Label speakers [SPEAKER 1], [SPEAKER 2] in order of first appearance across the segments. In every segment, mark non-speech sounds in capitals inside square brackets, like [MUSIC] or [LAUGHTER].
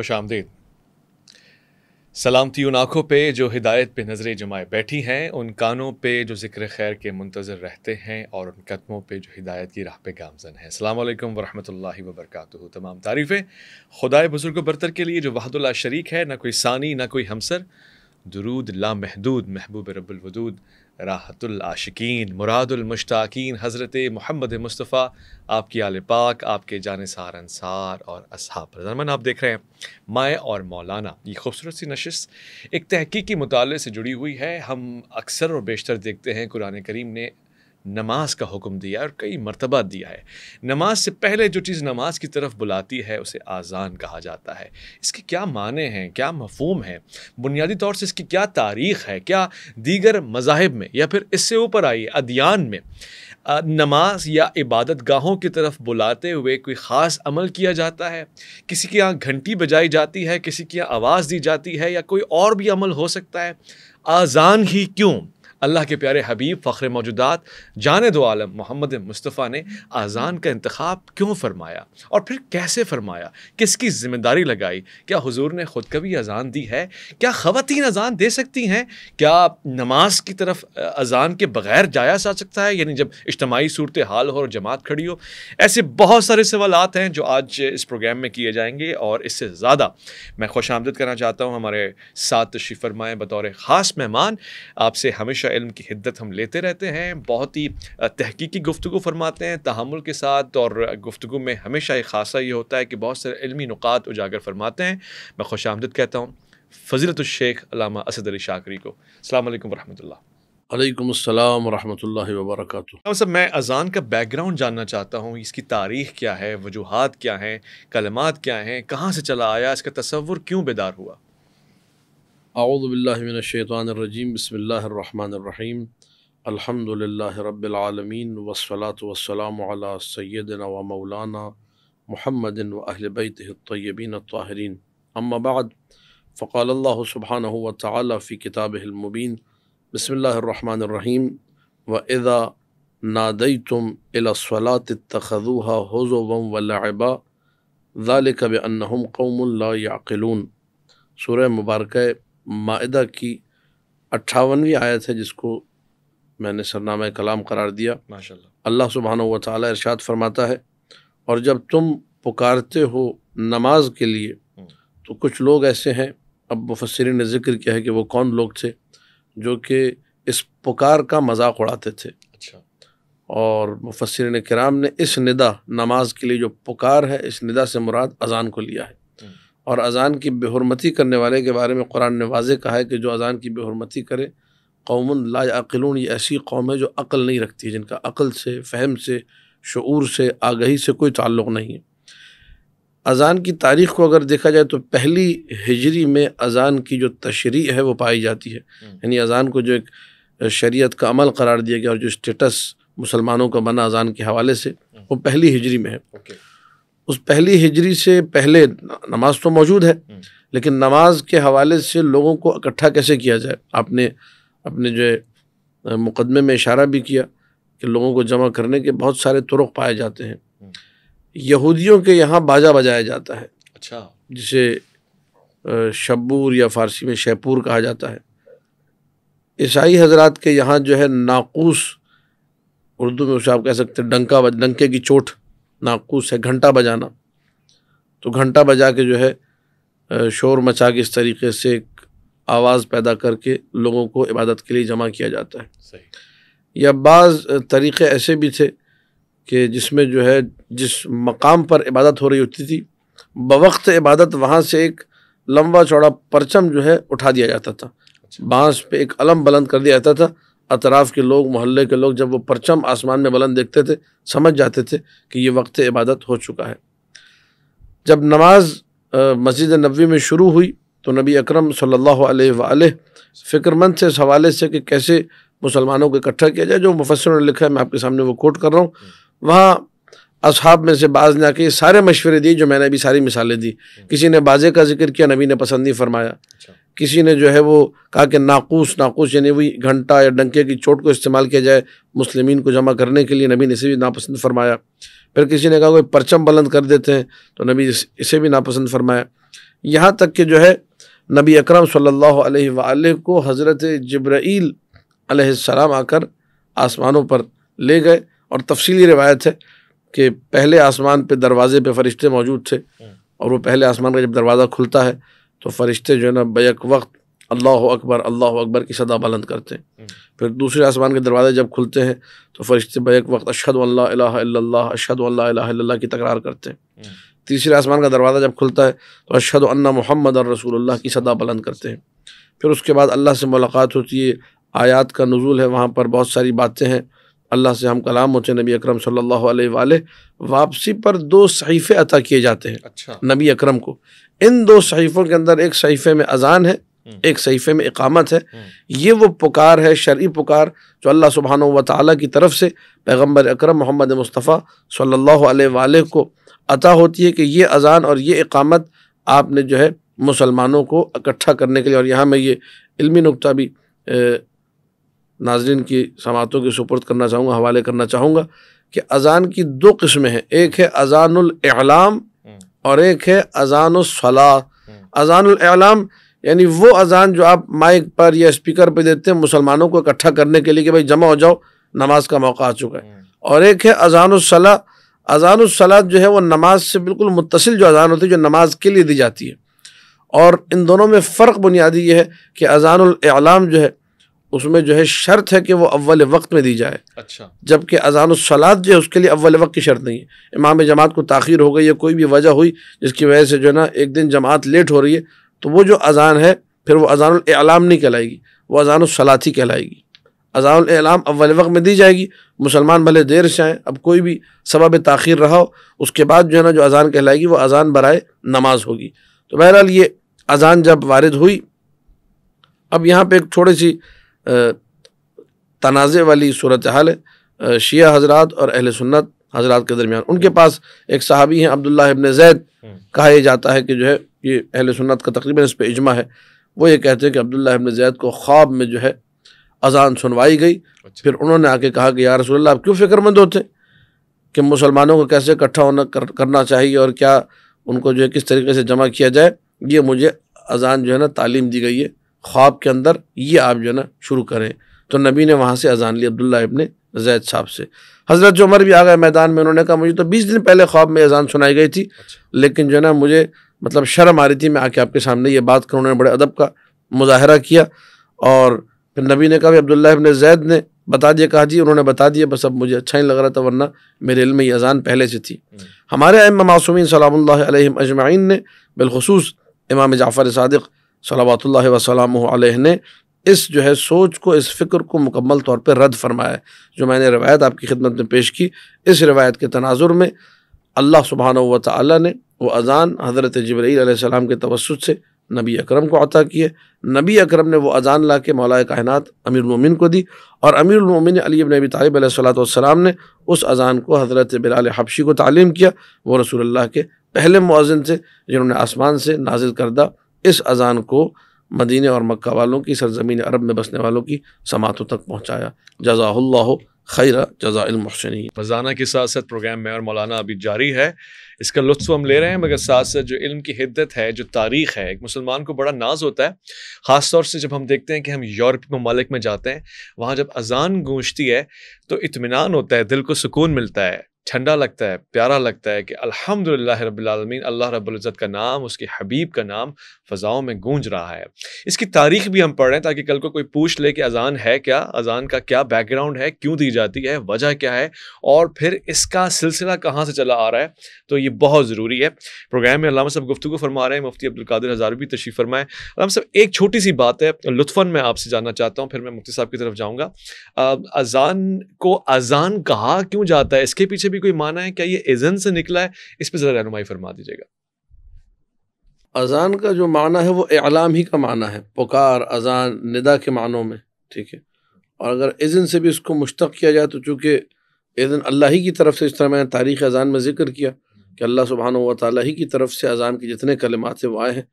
[SPEAKER 1] खुश आमदीद सलामती उन आँखों पे जो हिदायत पे नज़रें जमाए बैठी हैं उन कानों पे जो ज़िक्र खैर के मुंतजर रहते हैं और उन कदमों पे जो हिदायत की राह पे गामजन है अल्लाम वरहमल वबरक तमाम तारीफ़ें खुदाए बुज़ुर्ग बरतर के लिए जो वाहदुल्ला शरीक है ना कोई सानी ना कोई हमसर दरूद महदूद महबूब रबुलवदूद मुरादुल मुश्ताकीन हज़रत मोहम्मद मुस्तफ़ा आपकी आल पाक आपके जान सार अनसार और असहाब रजामन आप देख रहे हैं माए और मौलाना ये खूबसूरत सी नशस्त एक तहकीकी मुताले से जुड़ी हुई है हम अक्सर और बेशतर देखते हैं कुरान करीम ने नमाज का हुक्म दिया है और कई मरतबा दिया है नमाज से पहले जो चीज़ नमाज की तरफ बुलाती है उसे आज़ान कहा जाता है इसके क्या माने हैं क्या मफहम है बुनियादी तौर से इसकी क्या तारीख़ है क्या दीगर मजाहब में या फिर इससे ऊपर आई अदियान में नमाज या इबादत गाहों की तरफ बुलाते हुए कोई ख़ास अमल किया जाता है किसी के यहाँ घंटी बजाई जाती है किसी के यहाँ आवाज़ दी जाती है या कोई और भी अमल हो सकता है आज़ान ही क्यों अल्लाह के प्यारे हबीब फ़ख्र मौजूदात जान दो आलम मोहम्मद मुस्तफ़ा ने आज़ान का इंतखब क्यों फरमाया और फिर कैसे फरमाया किसकी ज़िम्मेदारी लगाई क्या हुजूर ने ख़ुद कभी अज़ान दी है क्या ख़वान अज़ान दे सकती हैं क्या नमाज की तरफ अज़ान के बग़ैर जाया जा सकता है यानी जब इज्तमाही सूरत हाल हो और जमात खड़ी हो ऐसे बहुत सारे सवाल हैं जो आज इस प्रोग्राम में किए जाएंगे और इससे ज़्यादा मैं खुश आमदद करना चाहता हूँ हमारे साथ शिफरमाएँ बतौर ख़ास मेहमान आपसे हमेशा हमेशा इल्म की हिद्दत हम लेते रहते हैं बहुत ही तहकीकी गुफ्तु फरमाते हैं तहमुल के साथ और गुफ्तु में हमेशा एक खासा ये होता है कि बहुत सारे इलमी नुकात उजागर फरमाते हैं मैं खुश आमदद कहता हूँ फजीलत शेख अलामा असद अली शाकरी को अल्लाम वरहमल्ला अलैक्म
[SPEAKER 2] वरहमतुल्लाह वबरक
[SPEAKER 1] सब मैं अज़ान का बैकग्राउंड जानना चाहता हूँ इसकी तारीख़ क्या है वजूहत क्या हैं कलमात क्या हैं कहाँ से चला आया इसका तस्वुर क्यों बेदार हुआ
[SPEAKER 2] أعوذ بالله من الشيطان الرجيم بسم الله الرحمن الرحيم الحمد لله رب العالمين والصلاة والسلام على سيدنا ومولانا محمد وأهل بيته الطيبين الطاهرين أما بعد فقال الله سبحانه وتعالى في كتابه المبين بسم الله الرحمن الرحيم وإذا ناديتم إلى الصلاة اتخذوها هزوا ولعبا ذلك بأنهم قوم لا يعقلون سورة مباركة माहा की अट्ठावनवी आयत है जिसको मैंने सरनामा कलाम करार दिया माशाल्लाह अल्लाह सुबहान व ताली इरशाद फरमाता है और जब तुम पुकारते हो नमाज के लिए हम्म। तो कुछ लोग ऐसे हैं अब मुफसरी ने जिक्र किया है कि वो कौन लोग थे जो कि इस पुकार का मजाक उड़ाते थे अच्छा और मुफसरन कराम ने इस निदा नमाज के लिए जो पुकार है इस निदा से मुराद अजान को लिया है और अज़ान की बेहरमती करने वाले के बारे में कुरान ने वाज कहा है कि जो अज़ान की बेहरमती करे कौम लाकलून ये ऐसी कौम है जो अक़ल नहीं रखती है जिनका अक़ल से फहम से शूर से आगही से कोई ताल्लुक़ नहीं है अज़ान की तारीख़ को अगर देखा जाए तो पहली हिजरी में अज़ान की जो तशरी है वो पाई जाती है हम्म। यानी अज़ान को जो एक शरीयत का अमल करार दिया गया और जो स्टेटस मुसलमानों का बना अज़ान के हवाले से हम्म। वो पहली हिजरी में है उस पहली हिजरी से पहले नमाज तो मौजूद है हम्म। लेकिन नमाज के हवाले से लोगों को इकट्ठा कैसे किया जाए आपने अपने जो मुकदमे में इशारा भी किया कि लोगों को जमा करने के बहुत सारे तुरक पाए जाते हैं हम्म। यहूदियों के यहाँ बाजा बजाया जाता है अच्छा जिसे शब्बूर या फारसी में शैपूर कहा जाता है ईसाई हजरात के यहाँ जो है नाकूस उर्दू में उसे आप कह सकते हैं डंका डंके की चोट नाकूस है घंटा बजाना तो घंटा बजा के जो है शोर मचा के इस तरीके से एक आवाज़ पैदा करके लोगों को इबादत के लिए जमा किया जाता है सही या बाज़ तरीक़े ऐसे भी थे कि जिसमें जो है जिस मकाम पर इबादत हो रही होती थी बवक्त इबादत वहाँ से एक लंबा चौड़ा परचम जो है उठा दिया जाता था अच्छा। बाँस पे एक अलम बुलंद कर दिया जाता था अतराफ़ के लोग मोहल्ले के लोग जब वो परचम आसमान में बुलंद देखते थे समझ जाते थे कि ये वक्त इबादत हो चुका है जब नमाज मस्जिद नबी में शुरू हुई तो नबी अक्रम सल्लल्लाहु अलैहि फ़िक्रमंद से इस हवाले से कि कैसे मुसलमानों को इकट्ठा किया जाए जो मुफसर ने लिखा है मैं आपके सामने वो कोट कर रहा हूँ वहाँ असहाब में से बाज ने आके सारे मशवरे दिए जो मैंने अभी सारी मिसालें दी हम्म। किसी ने बाजे का जिक्र किया नबी ने पसंद नहीं फरमाया अच्छा। किसी ने जो है वो कहा कि नाकूस नाकूस यानी वही घंटा या डंके की चोट को इस्तेमाल किया जाए मुस्लिमीन को जमा करने के लिए नबी ने इसे भी नापसंद फरमाया फिर किसी ने कहा कोई परचम बुलंद कर देते हैं तो नबी इसे भी नापसंद फरमाया यहाँ तक कि जो है नबी अकरम सल्लल्लाहु अलैहि को हज़रत जब्राईल अलैहिस्सलाम आकर आसमानों पर ले गए और तफसीली रिवायत है कि पहले आसमान पे दरवाजे पे फरिश्ते मौजूद थे हम्म। और वो पहले आसमान का जब दरवाज़ा खुलता है तो फ़रिश्ते जो है ना बैक वक्त अल्लाह अकबर अल्लाह अकबर की सदा बुलंद करते हैं हम्म। फिर दूसरे आसमान के दरवाजे जब खुलते हैं तो फरिश्ते बैक वक्त अशद अल्लाह अशद अल्लाह की तकरार करते हैं हम्म। तीसरे आसमान का दरवाज़ा जब खुलता है तो अशद अन्ना मोहम्मद और रसूल की सदा बुलंद करते हैं फिर उसके बाद अल्लाह से मुलाकात होती है आयात का नज़ुल है वहाँ पर बहुत सारी बातें हैं अल्लाह से हम कलाम होते हैं नबी अकरम सल्लल्लाहु अलैहि वाले वापसी पर दो सहीफ़े अता किए जाते हैं अच्छा। नबी अकरम को इन दो सहीफ़ों के अंदर एक सहीफ़े में अजान है हम्म। एक सहीफ़े में इकामत है हम्म। ये वो पुकार है शर्य पुकार जो अल्लाह सुबहान व ताली की तरफ से पैगम्बर अक्रम मोहम्मद मुस्तफ़ा सल्ला को अता होती है कि ये अजान और ये इकामत आपने जो है मुसलमानों को इकट्ठा करने के लिए और यहाँ मैं ये इल्मी नुकता भी नाजरन की समातों की सुपुर्द करना चाहूँगा हवाले करना चाहूँगा कि अजान की दो किस्में हैं एक है अजानलाम और एक है अजान हम्म। अजान अलाम यानी वो अजान जो आप माइक पर या स्पीकर पर देते हैं मुसलमानों को इकट्ठा करने के लिए कि भाई जमा हो जाओ नमाज का मौका आ चुका है हम्म। और एक है अजान सलाह जो है वो नमाज से बिल्कुल मुतसिल जो अजान होती है जो नमाज के लिए दी जाती है और इन दोनों में फ़र्क बुनियादी ये है कि अलाम जो है उसमें जो है शर्त है कि वो अव्वल वक्त में दी जाए अच्छा जबकि अजान सलाद जो है उसके लिए अव्वल वक्त की शर्त नहीं है इमाम जमात को ताखिर हो गई या कोई भी वजह हुई जिसकी वजह से जो है ना एक दिन जमात लेट हो रही है तो वो जो अजान है फिर वो अजानलाम नहीं कहलाएगी वो अजान सलाद ही कहलाएगी अजानलाम अव्वल वक्त में दी जाएगी मुसलमान भले देर से आएँ अब कोई भी सबब ताखिर रहा हो उसके बाद जो है ना जो अजान कहलाएगी वह अजान बरए नमाज होगी तो बहरहाल ये अजान जब वारद हुई अब यहाँ पर एक थोड़ी सी तनाज़े वाली सूरत हाल है शिया हजरात और अहल सुन्नत हजरात के दरमियान उनके हम्म। पास एक सहाबी हैं अब्दुल्ला इबन जैद हम्म। कहा जाता है कि जो है ये अहल सुन्नत का तकरीबन इस पर इजमा है वो ये कहते हैं कि अब्दुल्ला इबन जैद को ख्वाब में जो है अजान सुनवाई गई अच्छा। फिर उन्होंने आके कहा कि यार रसोल्ला आप क्यों फ़िक्रमंद होते कि मुसलमानों को कैसे इकट्ठा होना कर, करना चाहिए और क्या उनको जो है किस तरीके से जमा किया जाए ये मुझे अजान जो है ना तालीम दी गई है ख्वाब के अंदर ये आप जो है ना शुरू करें तो नबी ने वहाँ से अजान ली अब्दुल्ला इबन जैद साहब से हज़रत उमर भी आ गए मैदान में उन्होंने कहा मुझे तो बीस दिन पहले ख्वाब में अजान सुनाई गई थी अच्छा। लेकिन जो है ना मुझे मतलब शर्म आ रही थी मैं आके आपके सामने ये बात करूँ उन्होंने बड़े अदब का मुजाहरा किया और फिर नबी ने कहा अब्दुल्ला इबन जैद ने बता दिया कहा जी उन्होंने बता दिया बस अब मुझे अच्छा ही लग रहा था वरना मेरे इल में ये अजान पहले से थी हम्म। हमारे अम मासूमिन सलाम अजमाइन ने बिलखसूस इमाम जाफ़र सदक़ सलावतुल्ल वसलम ने इस जो है सोच को इस फ़िक्र को मुकम्मल तौर पर रद्द फरमाया जो मैंने रवायत आपकी खिदमत में पेश की इस रवायत के तनाजुर में अल्लाह सुबहान व ताली ने वो अज़ान हज़रत जबराम के तवसत से नबी अकरम को अता किए नबी अकरम ने वो अज़ान ला के मौलाए कायनत अमीरमिन को दी और अमीरमिन अली नबी तालब सलाम ने उस अज़ान को हज़रत बिलाल हबशी को तालीम किया वो रसूल के पहले मुआजन थे जिन्होंने आसमान से नाजिल करदा इस अज़ान को मदीने और मक्का वालों की सरजमीन अरब में बसने वालों की समातों तक पहुँचाया जजाल्ला खैरा जजामहसनी
[SPEAKER 1] फजाना के साथ साथ प्रोग्राम में और मौलाना अभी जारी है इसका लुत्फ हम ले रहे हैं मगर साथ साथ जो इल्म की हिद्दत है जो तारीख़ है एक मुसलमान को बड़ा नाज होता है ख़ास तौर से जब हम देखते हैं कि हम यूरोपी ममालिक में जाते हैं वहाँ जब अजान गूंजती है तो इतमान होता है दिल को सुकून मिलता है ठंडा लगता है प्यारा लगता है कि अलहमदिल्ला रबालमीन अल्लाह रबुल्ज़त का नाम उसके हबीब का नाम फ़ज़ाओं में गूंज रहा है इसकी तारीख भी हम पढ़ रहे हैं ताकि कल को कोई पूछ ले कि अजान है क्या अजान का क्या बैकग्राउंड है क्यों दी जाती है वजह क्या है और फिर इसका सिलसिला कहाँ से चला आ रहा है तो ये बहुत ज़रूरी है प्रोग्राम में अलामा साहब गुफ्तु फरमा रहे हैं मुफ्ती हजार हज़ारवी तशीफ फरमाए अलामा साहब एक छोटी सी बात है लुफ़न मैं आपसे जानना चाहता हूँ फिर मैं मुफ्ती साहब की तरफ जाऊँगा अजान को अजान कहा क्यों जाता है इसके पीछे भी कोई माना है क्या ये एजन से निकला है
[SPEAKER 2] इस पर ज़रा रहनुमाई फरमा दीजिएगा अज़ान का जो माना है वो एलाम ही का माना है पुकार अज़ान निदा के मानों में ठीक है और अगर इज़न से भी इसको मुश्तक किया जाए तो चूँकि इज़न अल्लाह ही की तरफ से इस तरह मैंने तारीख़ अज़ान में ज़िक्र किया कि अल्लाह सुबहान व ताली ही की तरफ से अज़ान के जितने कलमात से वो आए हैं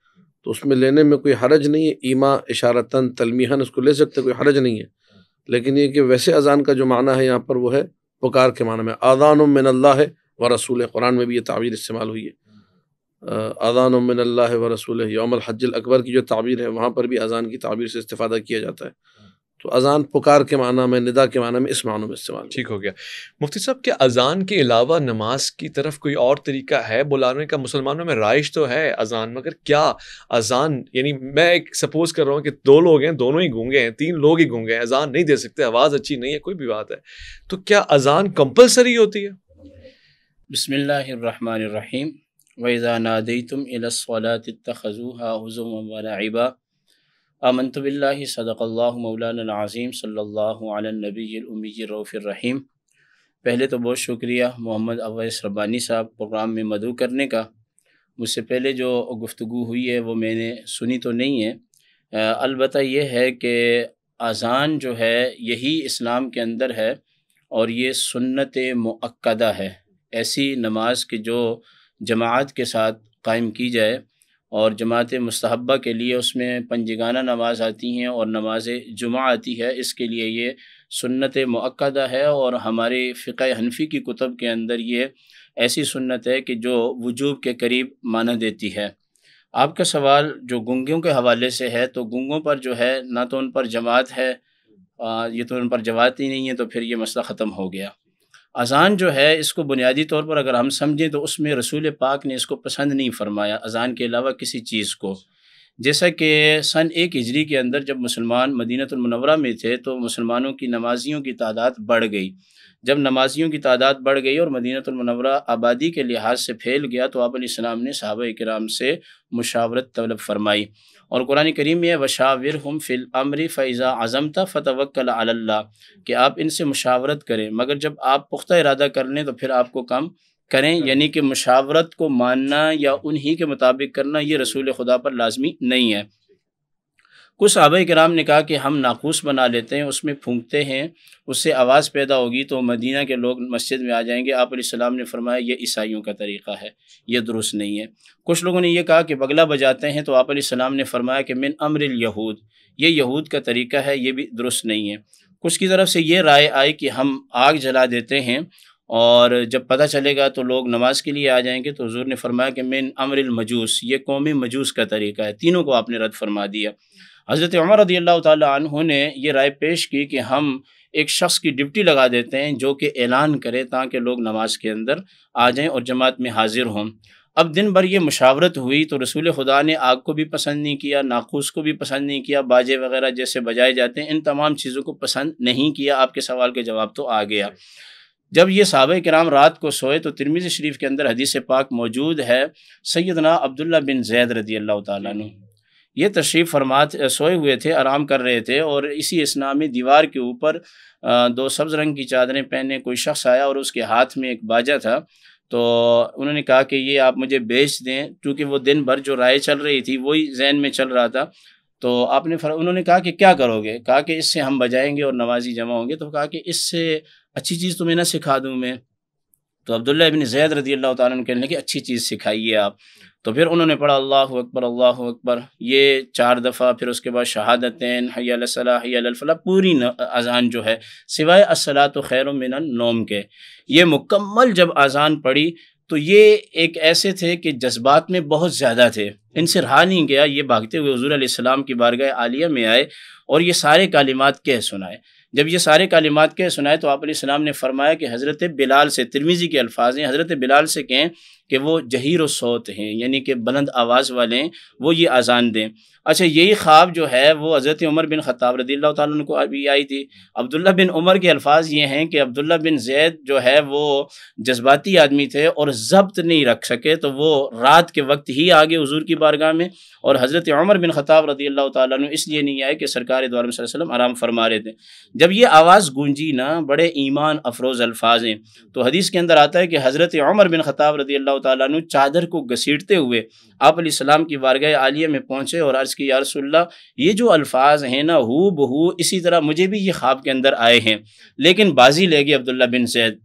[SPEAKER 2] तो उसमें लेने में कोई हरज नहीं है ईमा इशारता तलमीहन उसको ले सकते कोई हरज नहीं है लेकिन ये कि वैसे अज़ान का जो माना है यहाँ पर वो है पुकार के माना में अज़ान मिन है व रसूल कुरान में भी ये तावीर इस्तेमाल हुई है अजान मिनल्ला व रसूल योम हजल अकबर की जो ताबीर है वहाँ पर भी अजान की ताबीर से इस्तेफ़ादा किया जाता है तो अजान पुकार के माना में निदा के माना में इस मानों में इस्तेमाल ठीक हो गया मुफ्ती साहब क्या अजान के अलावा नमाज की तरफ कोई
[SPEAKER 1] और तरीका है बुलाने का मुसलमानों में राइश तो है अजान मगर क्या अजान यानी मैं एक सपोज कर रहा हूँ कि दो लोग हैं दोनों ही गूंगे हैं तीन लोग ही गूंगे हैं अजान नहीं दे सकते आवाज़ अच्छी नहीं है
[SPEAKER 3] कोई भी बात है तो क्या अजान कंपल्सरी होती है बसमिल्लर वैज़ा नादई तुम इलसलातखज़ूहा हज़ुमबा आमनतबिल्ला सदक़ल्ला मौलानाज़ीम सल्ला नबीरउमीरफ़िररहीम पहले तो बहुत शुक्रिया मोहम्मद अवैस रबानी साहब प्रोग्राम में मदु करने का मुझसे पहले जो गुफ्तु हुई है वो मैंने सुनी तो नहीं है अलबत् यह है कि अज़ान जो है यही इस्लाम के अंदर है और ये सुन्नत मक्दा है ऐसी नमाज की जो जमात के साथ कायम की जाए और जमात मस्तबा के लिए उसमें पंजगाना नमाज आती हैं और नमाज जुमा आती है इसके लिए ये सुन्नत मक्दा है और हमारे फ़िक हनफी की कुतब के अंदर ये ऐसी सुन्नत है कि जो वजूब के करीब माना देती है आपका सवाल जो गुंगियों के हवाले से है तो गंगों पर जो है ना तो उन पर जमात है आ, ये तो उन पर जमात ही नहीं है तो फिर ये मसला ख़त्म हो गया अज़ान जो है इसको बुनियादी तौर पर अगर हम समझें तो उसमें रसूल पाक ने इसको पसंद नहीं फरमाया अज़ान के अलावा किसी चीज़ को जैसा कि सन एक हिजरी के अंदर जब मुसलमान मदीनतमनवरा में थे तो मुसलमानों की नमाजियों की तादाद बढ़ गई जब नमाजियों की तादाद बढ़ गई और मदीनतमनवरा आबादी के लिहाज से फैल गया तो आप ने सहाब कराम से मुशावरत तलब फरमाई और कुरान करीम में वशाविर हम फिल अमरी फ़ैज़ा आज़मता फ़तवक्ल अल्लाह कि आप इनसे मुशावरत करें मगर जब आप पुख्ता इरादा कर लें तो फिर आपको काम करें यानी कि मुशावरत को मानना या उन्हीं के मुताबिक करना ये रसूल खुदा पर लाजमी नहीं है कुछ सहाबा कराम ने कहा कि हम नाखूस बना लेते हैं उसमें फूंकते हैं उससे आवाज़ पैदा होगी तो मदीना के लोग मस्जिद में आ जाएंगे आप सलाम ने फरमाया ये ईसाइयों का तरीक़ा है यह दुरुस्त नहीं है कुछ लोगों ने यह कहा कि बगला बजाते हैं तो आप सलाम ने फरमाया कि मिन अमर यहूद ये यहूद का तरीका है ये भी दुरुस्त नहीं है कुछ की तरफ से ये राय आई कि हम आग जला देते हैं और जब पता चलेगा तो लोग नमाज के लिए आ जाएंगे तो हजूर ने फरमाया कि मिन अमरमजूस मजूस ये कौमी मजूस का तरीका है तीनों को आपने रद्द फरमा दिया हज़रत उमर रदी अल्लाह तु ने यह राय पेश की कि हम एक शख्स की डिप्टी लगा देते हैं जो कि ऐलान करें ताकि लोग नमाज के अंदर आ जाएँ और जमात में हाजिर हों अब दिन भर ये मुशावरत हुई तो रसूल खुदा ने आग को भी पसंद नहीं किया नाखूस को भी पसंद नहीं किया बाजे वगैरह जैसे बजाए जाते हैं इन तमाम चीज़ों को पसंद नहीं किया आपके सवाल के जवाब तो आ गया जब ये साहब कराम रात को सोए तो तिरमिज़ शरीफ के अंदर हदीस पाक मौजूद है सैदना अब्दुल्ला बिन जैद रदी अल्लाह तु ये तशरीफ़ फरमा सोए हुए थे आराम कर रहे थे और इसी इस्लामी दीवार के ऊपर दो सब्ज़ रंग की चादरें पहने कोई शख्स आया और उसके हाथ में एक बाजा था तो उन्होंने कहा कि ये आप मुझे बेच दें क्योंकि वो दिन भर जो राय चल रही थी वही जहन में चल रहा था तो आपने फर उन्होंने कहा कि क्या करोगे कहा कि इससे हम बजाएंगे और नवाजी जमा होंगे तो कहा कि इससे अच्छी चीज़ तुम्हें तो ना सिखा दूँ मैं तो अब्दुल्ला इबन जैद रदी अल्लाह तन कहने लगे अच्छी चीज़ सिखाइए आप तो फिर उन्होंने पढ़ा अल्लाह अकबर अल्लाह अकबर ये चार दफ़ा फिर उसके बाद शहादतें हयासला हयालफला पूरी अज़ान जो है सिवाय असला तो खैर नोम के ये मुकम्मल जब अज़ान पढ़ी तो ये एक ऐसे थे कि जज्बात में बहुत ज़्यादा थे इनसे रहा नहीं गया ये भागते हुए हजूर आसमाम की बारगाह आलिया में आए और ये सारे कालिमात कह सुनाए जब ये सारे कालिमात कह सुनाए तो आप ने फरमाया कि हज़रत बिलाल से तिरमीज़ी के अल्फाज हैं हज़रत बिलाल से कहें कि वो जहीर सौत हैं यानी कि बुलंद आवाज़ वाले हैं वो ये आजान दें अच्छा यही ख्वाब जो है वो हज़रत उमर बिन ख़ताब रदी तन को अभी आई थी अब्दुल्ला बिन उमर के अल्फाज ये हैं कि अब्दुल्ला बिन जैद जो है वो जज्बाती आदमी थे और जब्त नहीं रख सके तो वो रात के वक्त ही आगे हजूर की बारगाह में और हज़रत उमर बिन ख़ताब रदी तन इसलिए नहीं आए कि सरकार दौर में वसलम आराम फरमा रहे थे जब ये आवाज़ गूंजी ना बड़े ईमान अफरोज़ अल्फाज हैं तो हदीस के अंदर आता है कि हज़रत उमर बिन ख़ताब रदी ताली चादर को घसीटते हुए आप सलाम की वारगाह आलिया में पहुँचे और अर्ज़ की यारसोल्ला ये जो अल्फाज हैं ना हु बहू इसी तरह मुझे भी ये ख्वाब के अंदर आए हैं लेकिन बाजी ले गए अब्दुल्ला बिन सैद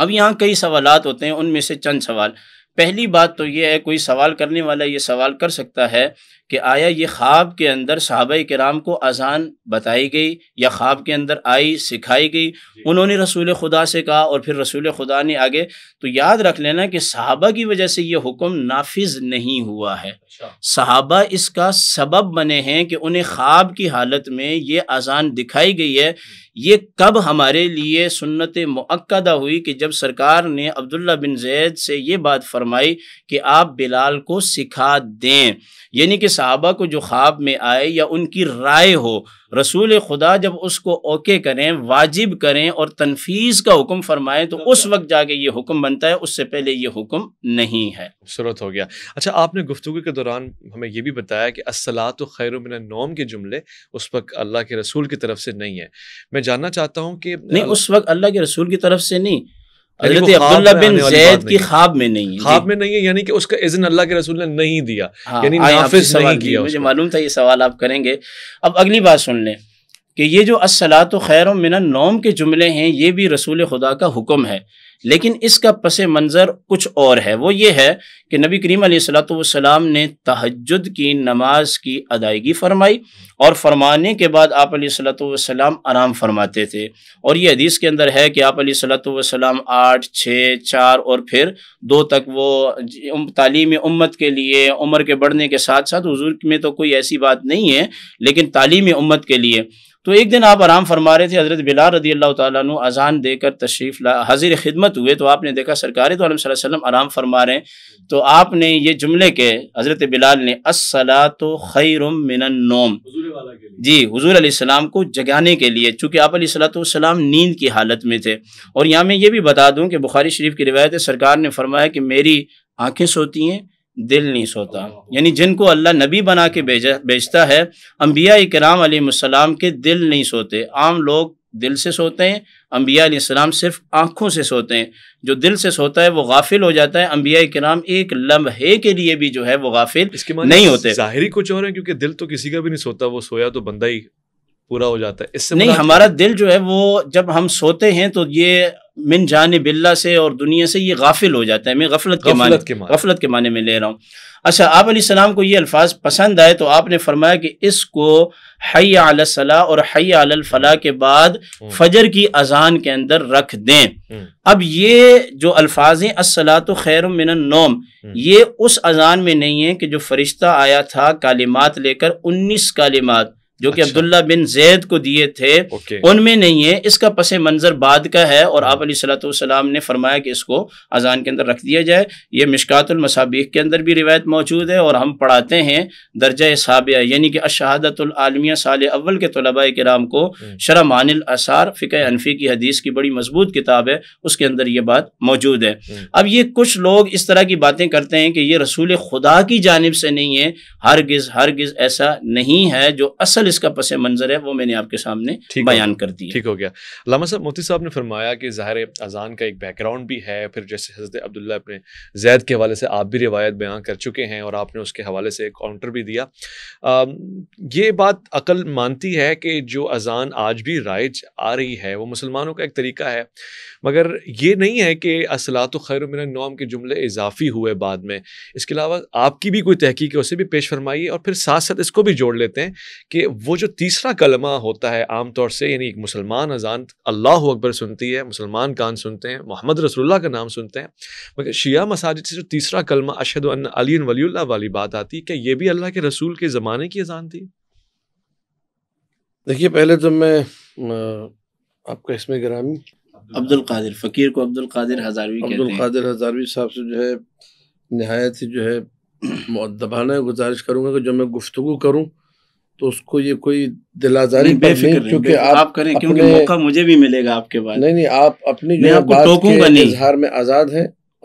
[SPEAKER 3] अब यहाँ कई सवालत होते हैं उनमें से चंद सवाल पहली बात तो ये है कोई सवाल करने वाला ये सवाल कर सकता है कि आया ये ख्वाब के अंदर साहब कराम को अजान बताई गई या ख्वाब के अंदर आई सिखाई गई उन्होंने रसूल खुदा से कहा और फिर रसूल खुदा ने आगे तो याद रख लेना कि साहबा की वजह से ये हुक्म नाफिज नहीं हुआ है अच्छा। साहबा इसका सबब बने हैं कि उन्हें ख्वाब की हालत में ये अजान दिखाई गई है ये कब हमारे लिए सुन्नत मक्दा हुई कि जब सरकार ने अब्दुल्ला बिन जैद से ये बात फरमाई कि आप बिलाल को सिखा दें यानी कि साहबा को जो ख्वाब में आए या उनकी राय हो रसूल खुदा जब उसको ओके करें वाजिब करें और तनफीज का हुक्म फरमाएं तो उस वक्त जाके ये हुक्म बनता है उससे पहले ये हुक्म नहीं है खूबसूरत हो गया अच्छा आपने गुफ्तु के दौरान हमें यह भी बताया कि असलात
[SPEAKER 1] खैर नोम के जुमले उस वक्त अल्लाह के रसूल की तरफ से नहीं है मैं जानना चाहता हूँ कि
[SPEAKER 3] नहीं उस वक्त अल्लाह के रसूल की तरफ से नहीं
[SPEAKER 1] हजरत अब्दुल्ला बिन जैद की ख्वाब में
[SPEAKER 3] नहीं है ख्वाब में नहीं है यानी कि उसका इजन अल्लाह के रसूल ने नहीं दिया हाँ, यानी नाफिज नहीं किया मुझे मालूम था ये सवाल आप करेंगे अब अगली बात सुन लें कि ये जो असला तो खैर मिना नौम के जुमले हैं ये भी रसूल खुदा का हुक्म है लेकिन इसका पस मंज़र कुछ और है वो ये है कि नबी करीम सलाम ने तहजद की नमाज की अदायगी फरमाई और फरमाने के बाद आप सलाम आराम फरमाते थे और ये हदीस के अंदर है कि आप सलाम आठ छः चार और फिर दो तक वो तालीम उम्मत के लिए उम्र के बढ़ने के साथ साथ हजूर में तो कोई ऐसी बात नहीं है लेकिन तालीम उम्मत के लिए तो एक दिन आप आराम फरमा रहे थे हज़रत बिलाल रदी अल्लाह तजान देकर तशरीफ़ ला हाजिर खिदमत खिलफत हुए तो आपने देखा सरकारी तो वसल्लम आराम फरमा रहे हैं तो आपने ये जुमले के हज़रत बिलाल ने असला तो खैरम मिनन नोम जी हजूर सलाम को जगाने के लिए चूँकि आप सलाम नींद की हालत में थे और यहाँ मैं ये भी बता दूँ कि बुखारी शरीफ की रिवायत सरकार ने फरमाया कि मेरी आँखें सोती हैं दिल नहीं सोता यानी जिनको अल्लाह नबी बना के भेजा भेजता है अम्बिया कराम सलाम के दिल नहीं सोते आम लोग दिल से सोते हैं अम्बिया इस्लाम सिर्फ आँखों से सोते हैं जो दिल से सोता है वो गाफिल हो जाता है अम्बिया कराम एक लम्हे के लिए भी जो है वो गाफिल इसके नहीं होते ज़ाहरी कुछ और है क्योंकि दिल तो किसी का भी
[SPEAKER 1] नहीं सोता वो सोया तो बंदा ही पूरा हो जाता
[SPEAKER 3] है इससे नहीं हमारा दिल जो है वो जब हम सोते हैं तो ये मिन जान बिल्ला से और दुनिया से ये गाफिल हो जाता है मैं गफलत के माने गफलत के माने में ले रहा हूँ अच्छा आप सलाम को ये अल्फाज पसंद आए तो आपने फरमाया कि इसको हई आलसला और हई आलफला के बाद हम्म। फजर की अजान के अंदर रख दें हम्म। अब ये जो अल्फाज असला तो खैर नोम हम्म। ये उस अजान में नहीं है कि जो फरिश्ता आया था कालिमात लेकर उन्नीस कालिमात जो कि अच्छा। अब्दुल्ला बिन जैद को दिए थे उनमें नहीं है इसका पस मंजर बाद का है और आप हाँ। सलाम ने फरमाया कि इसको अजान के अंदर रख दिया जाए ये मिशकातुलमसाबीक के अंदर भी रिवायत मौजूद है और हम पढ़ाते हैं दर्जा साबिया यानी कि अशहादतमिया साल अव्वल के तलबा कराम को हम्म। शरा मानिल असार फ़िक अनफी की हदीस की बड़ी मजबूत किताब है उसके अंदर ये बात मौजूद है हम्म। अब ये कुछ लोग इस तरह की बातें करते हैं कि ये रसूल खुदा की जानब से नहीं है हर गिज़ ऐसा नहीं है जो असल इसका पस मंजर है वो मैंने आपके सामने बयान कर दिया ठीक हो गया लामा साहब
[SPEAKER 1] मुफ्ती साहब ने फरमाया कि ज़ाहिर अजान का एक बैकग्राउंड भी है फिर जैसे हजरत अब्दुल्ला अपने जैद के हवाले से आप भी रिवायत बयान कर चुके हैं और आपने उसके हवाले से एक काउंटर भी दिया ये बात अकल मानती है कि जो अजान आज भी राइज आ रही है वो मुसलमानों का एक तरीका है मगर ये नहीं है कि असलात खैर मेरा के जुमले इजाफी हुए बाद में इसके अलावा आपकी भी कोई तहकीक है उसे भी पेश फरमाइए और फिर साथ साथ इसको भी जोड़ लेते हैं कि वो जो तीसरा कलमा होता है आमतौर से यानी एक मुसलमान अजान अल्लाह अकबर सुनती है मुसलमान कान सुनते हैं मोहम्मद रसोल्ला का नाम सुनते हैं मगर शिया मसाजिद से जो तीसरा कलमा अशद अली वली वाली बात आती है क्या ये भी अल्लाह के रसूल के ज़माने की अजान थी
[SPEAKER 2] देखिए पहले तो मैं आपका इसमें ग्रामी
[SPEAKER 3] अब्दुल कादिर फ़कीर को अब्दुल कादिर हजारवी अब्दुल कादिर हजारवी साहब से जो है
[SPEAKER 2] नहायत ही जो है मुद्दबाना [CLEARS THROAT] गुजारिश करूँगा कि जो मैं गुफ्तु करूँ तो उसको ये कोई दिलाजारी बेफिक्र क्योंकि आप, आप करें क्योंकि मौका मुझे भी मिलेगा आपके बाद नहीं नहीं आप अपनी जो आपको बात के इजहार में आज़ाद है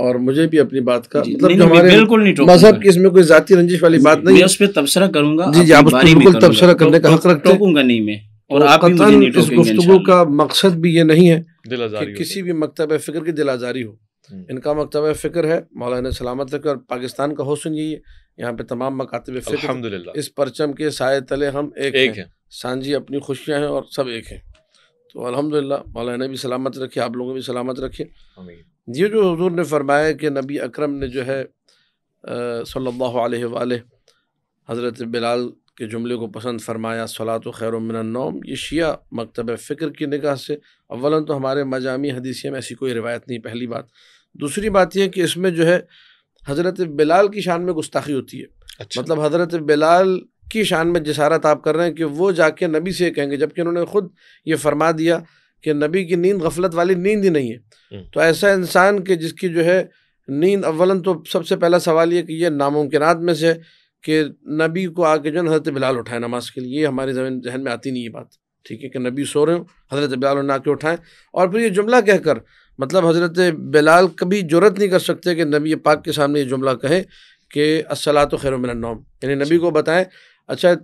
[SPEAKER 2] और मुझे भी अपनी बात का मतलब जो हमारे बिल्कुल नहीं मजहब की इसमें कोई जाति रंजिश वाली बात नहीं मैं उस
[SPEAKER 3] पर तबसरा करूंगा जी आप बिल्कुल तबसरा करने का तो हक रखते टोकूंगा नहीं मैं तो और आप इस गुफ्तु का मकसद भी ये
[SPEAKER 2] नहीं है कि किसी भी मकतब फ़िक्र की दिलाजारी हो हम्म। इनका मकतब फ़िक्र है मौलाना सलामत रखे और पाकिस्तान का हौसन यही है यहाँ पे तमाम मकातब इस परचम के साय तले हम एक, एक हैं है। सांझी अपनी खुशियाँ हैं और सब एक हैं तो अलहमदिल्ला मौलाना भी सलामत रखी आप लोगों भी सलामत रखे ये जो हजूर ने फरमाया कि नबी अकरम ने जो है सल्लल्लाहु अलैहि वाले हज़रत बिलाल के जुमले को पसंद फरमाया सलात खैरमिनौम ये शिया मकतब फ़िक्र की निगाह से अवला तो हमारे मजामी हदीसी में ऐसी कोई रिवायत नहीं पहली बात दूसरी बात यह कि इसमें जो है हज़रत बिलाल की शान में गुस्ताखी होती है अच्छा। मतलब हज़रत बिलाल की शान में जसारत आप कर रहे हैं कि वो जाके नबी से कहेंगे जबकि उन्होंने ख़ुद ये फरमा दिया कि नबी की नींद गफलत वाली नींद ही नहीं है हम्म। तो ऐसा इंसान के जिसकी जो है नींद अवला तो सबसे पहला सवाल ये कि यह नामुमकिन में से है कि नबी को आके जो है हज़रत बिलाल उठाए नमाज के लिए हमारे जहन जहन में आती नहीं ये बात ठीक है कि नबी सो रहे हो हज़रत बिलाल उन्हें आके उठाएँ और फिर ये जुमला कहकर मतलब हज़रत बिलाल कभी जरूरत नहीं कर सकते कि नबी पाक के सामने ये जुमला कहें कि असला तो खैर मिनम यानी नबी को बताएं अच्छा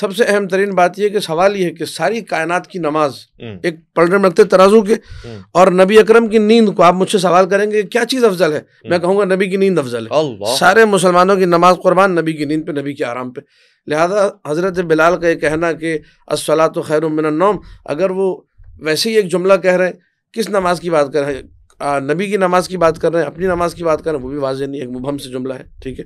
[SPEAKER 2] सबसे अहम तरीन बात यह कि सवाल ये है कि सारी कायनात की नमाज हम्म। एक पढ़ने में रखते तराजू के हम्म। और नबी अकरम की नींद को आप मुझसे सवाल करेंगे क्या चीज़ अफजल है हम्म। मैं कहूँगा नबी की नींद अफजल है सारे मुसलमानों की नमाज क़ुरबान नबी की नींद पर नबी के आराम पे लिहाजा हज़रत बिलाल का ये कहना कि असला तो खैर मिनम अगर वो वैसे ही एक जुमला कह रहे हैं किस नमाज की बात कर रहे हैं नबी की नमाज की बात कर रहे हैं अपनी नमाज की बात कर रहे हैं वो भी वाजह नहीं है मुबम से जुमला है ठीक है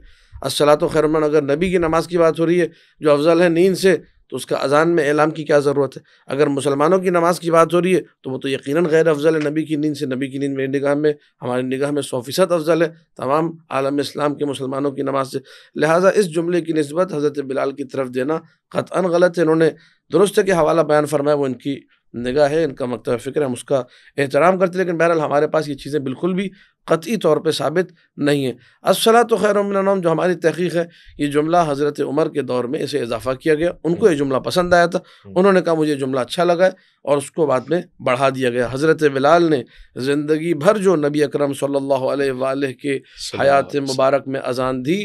[SPEAKER 2] असला तो खैरमन अगर नबी की नमाज की बात हो रही है जो अफजल है नींद से तो उसका अजान में ऐलान की क्या ज़रूरत है अगर मुसलमानों की नमाज की बात हो रही है तो वो तो यकीन गैर अफजल है नबी की नींद से नबी की नींद मेरी निगाह में हमारी निगाह में सौ फ़ीसद अफजल है तमाम आलम इस्लाम के मुसलमानों की नमाज से लिहाजा इस जुमले की नस्बत हज़रत बिलाल की तरफ देना खतान गलत है इन्होंने दुरुस्त के हवाला बयान फरमाया वो इनकी निगाह है इनका मकतब फ़िक्र हम उसका एहतराम करते लेकिन बहरहाल हमारे पास ये चीज़ें बिल्कुल भी कतई तौर पर साबित नहीं है असला तो खैर नाम जो हमारी तहकीक है ये जुमला हज़रत उमर के दौर में इसे इजाफ़ा किया गया उनको ये जुमला पसंद आया था हम्म। उन्होंने कहा मुझे जुमला अच्छा लगा है और उसको बाद में बढ़ा दिया गया हज़रत बिलाल ने ज़िंदगी भर जो नबी अक्रम सल्ला के हयात मुबारक में अजान दी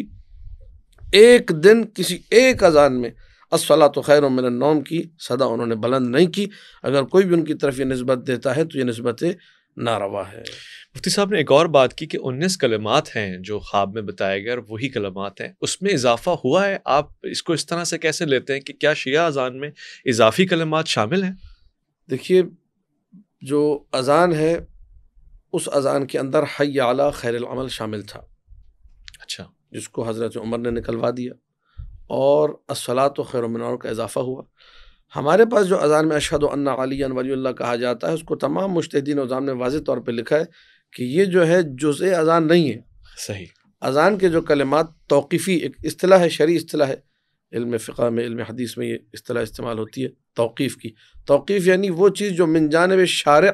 [SPEAKER 2] एक दिन किसी एक अजान में असला तो खैर नौम की सदा उन्होंने बुलंद नहीं की अगर कोई भी उनकी तरफ ये नस्बत देता है तो ये नस्बत नारवा है मुफ्ती साहब ने एक और बात की कि उन्नीस कलमात हैं जो
[SPEAKER 1] ख्वाब में बताए गए और वही कलमात हैं उसमें इजाफा हुआ है आप इसको इस तरह से कैसे लेते हैं कि क्या शिया अजान में इजाफी कलमात शामिल हैं देखिए जो
[SPEAKER 2] अजान है उस अजान के अंदर हयाला खैरमल शामिल था अच्छा जिसको हज़रत उमर ने निकलवा दिया और असलात मिनार का इजाफ़ा हुआ हमारे पास जो अजान में अशद अन्ना वली कहा जाता है उसको तमाम मुश्तदीन अजान ने वाज तौर पर लिखा है कि ये जो है जुज़ अजान नहीं है सही अजान के जो कलमात तोफ़ी एक असलाह है शरी असलाह है इल्म फ़िका में इल्म हदीस में ये असलाह इस्तेमाल होती है तोकीफ़ की तोकीफ़ यानी वो चीज़ जो मिन जानब शार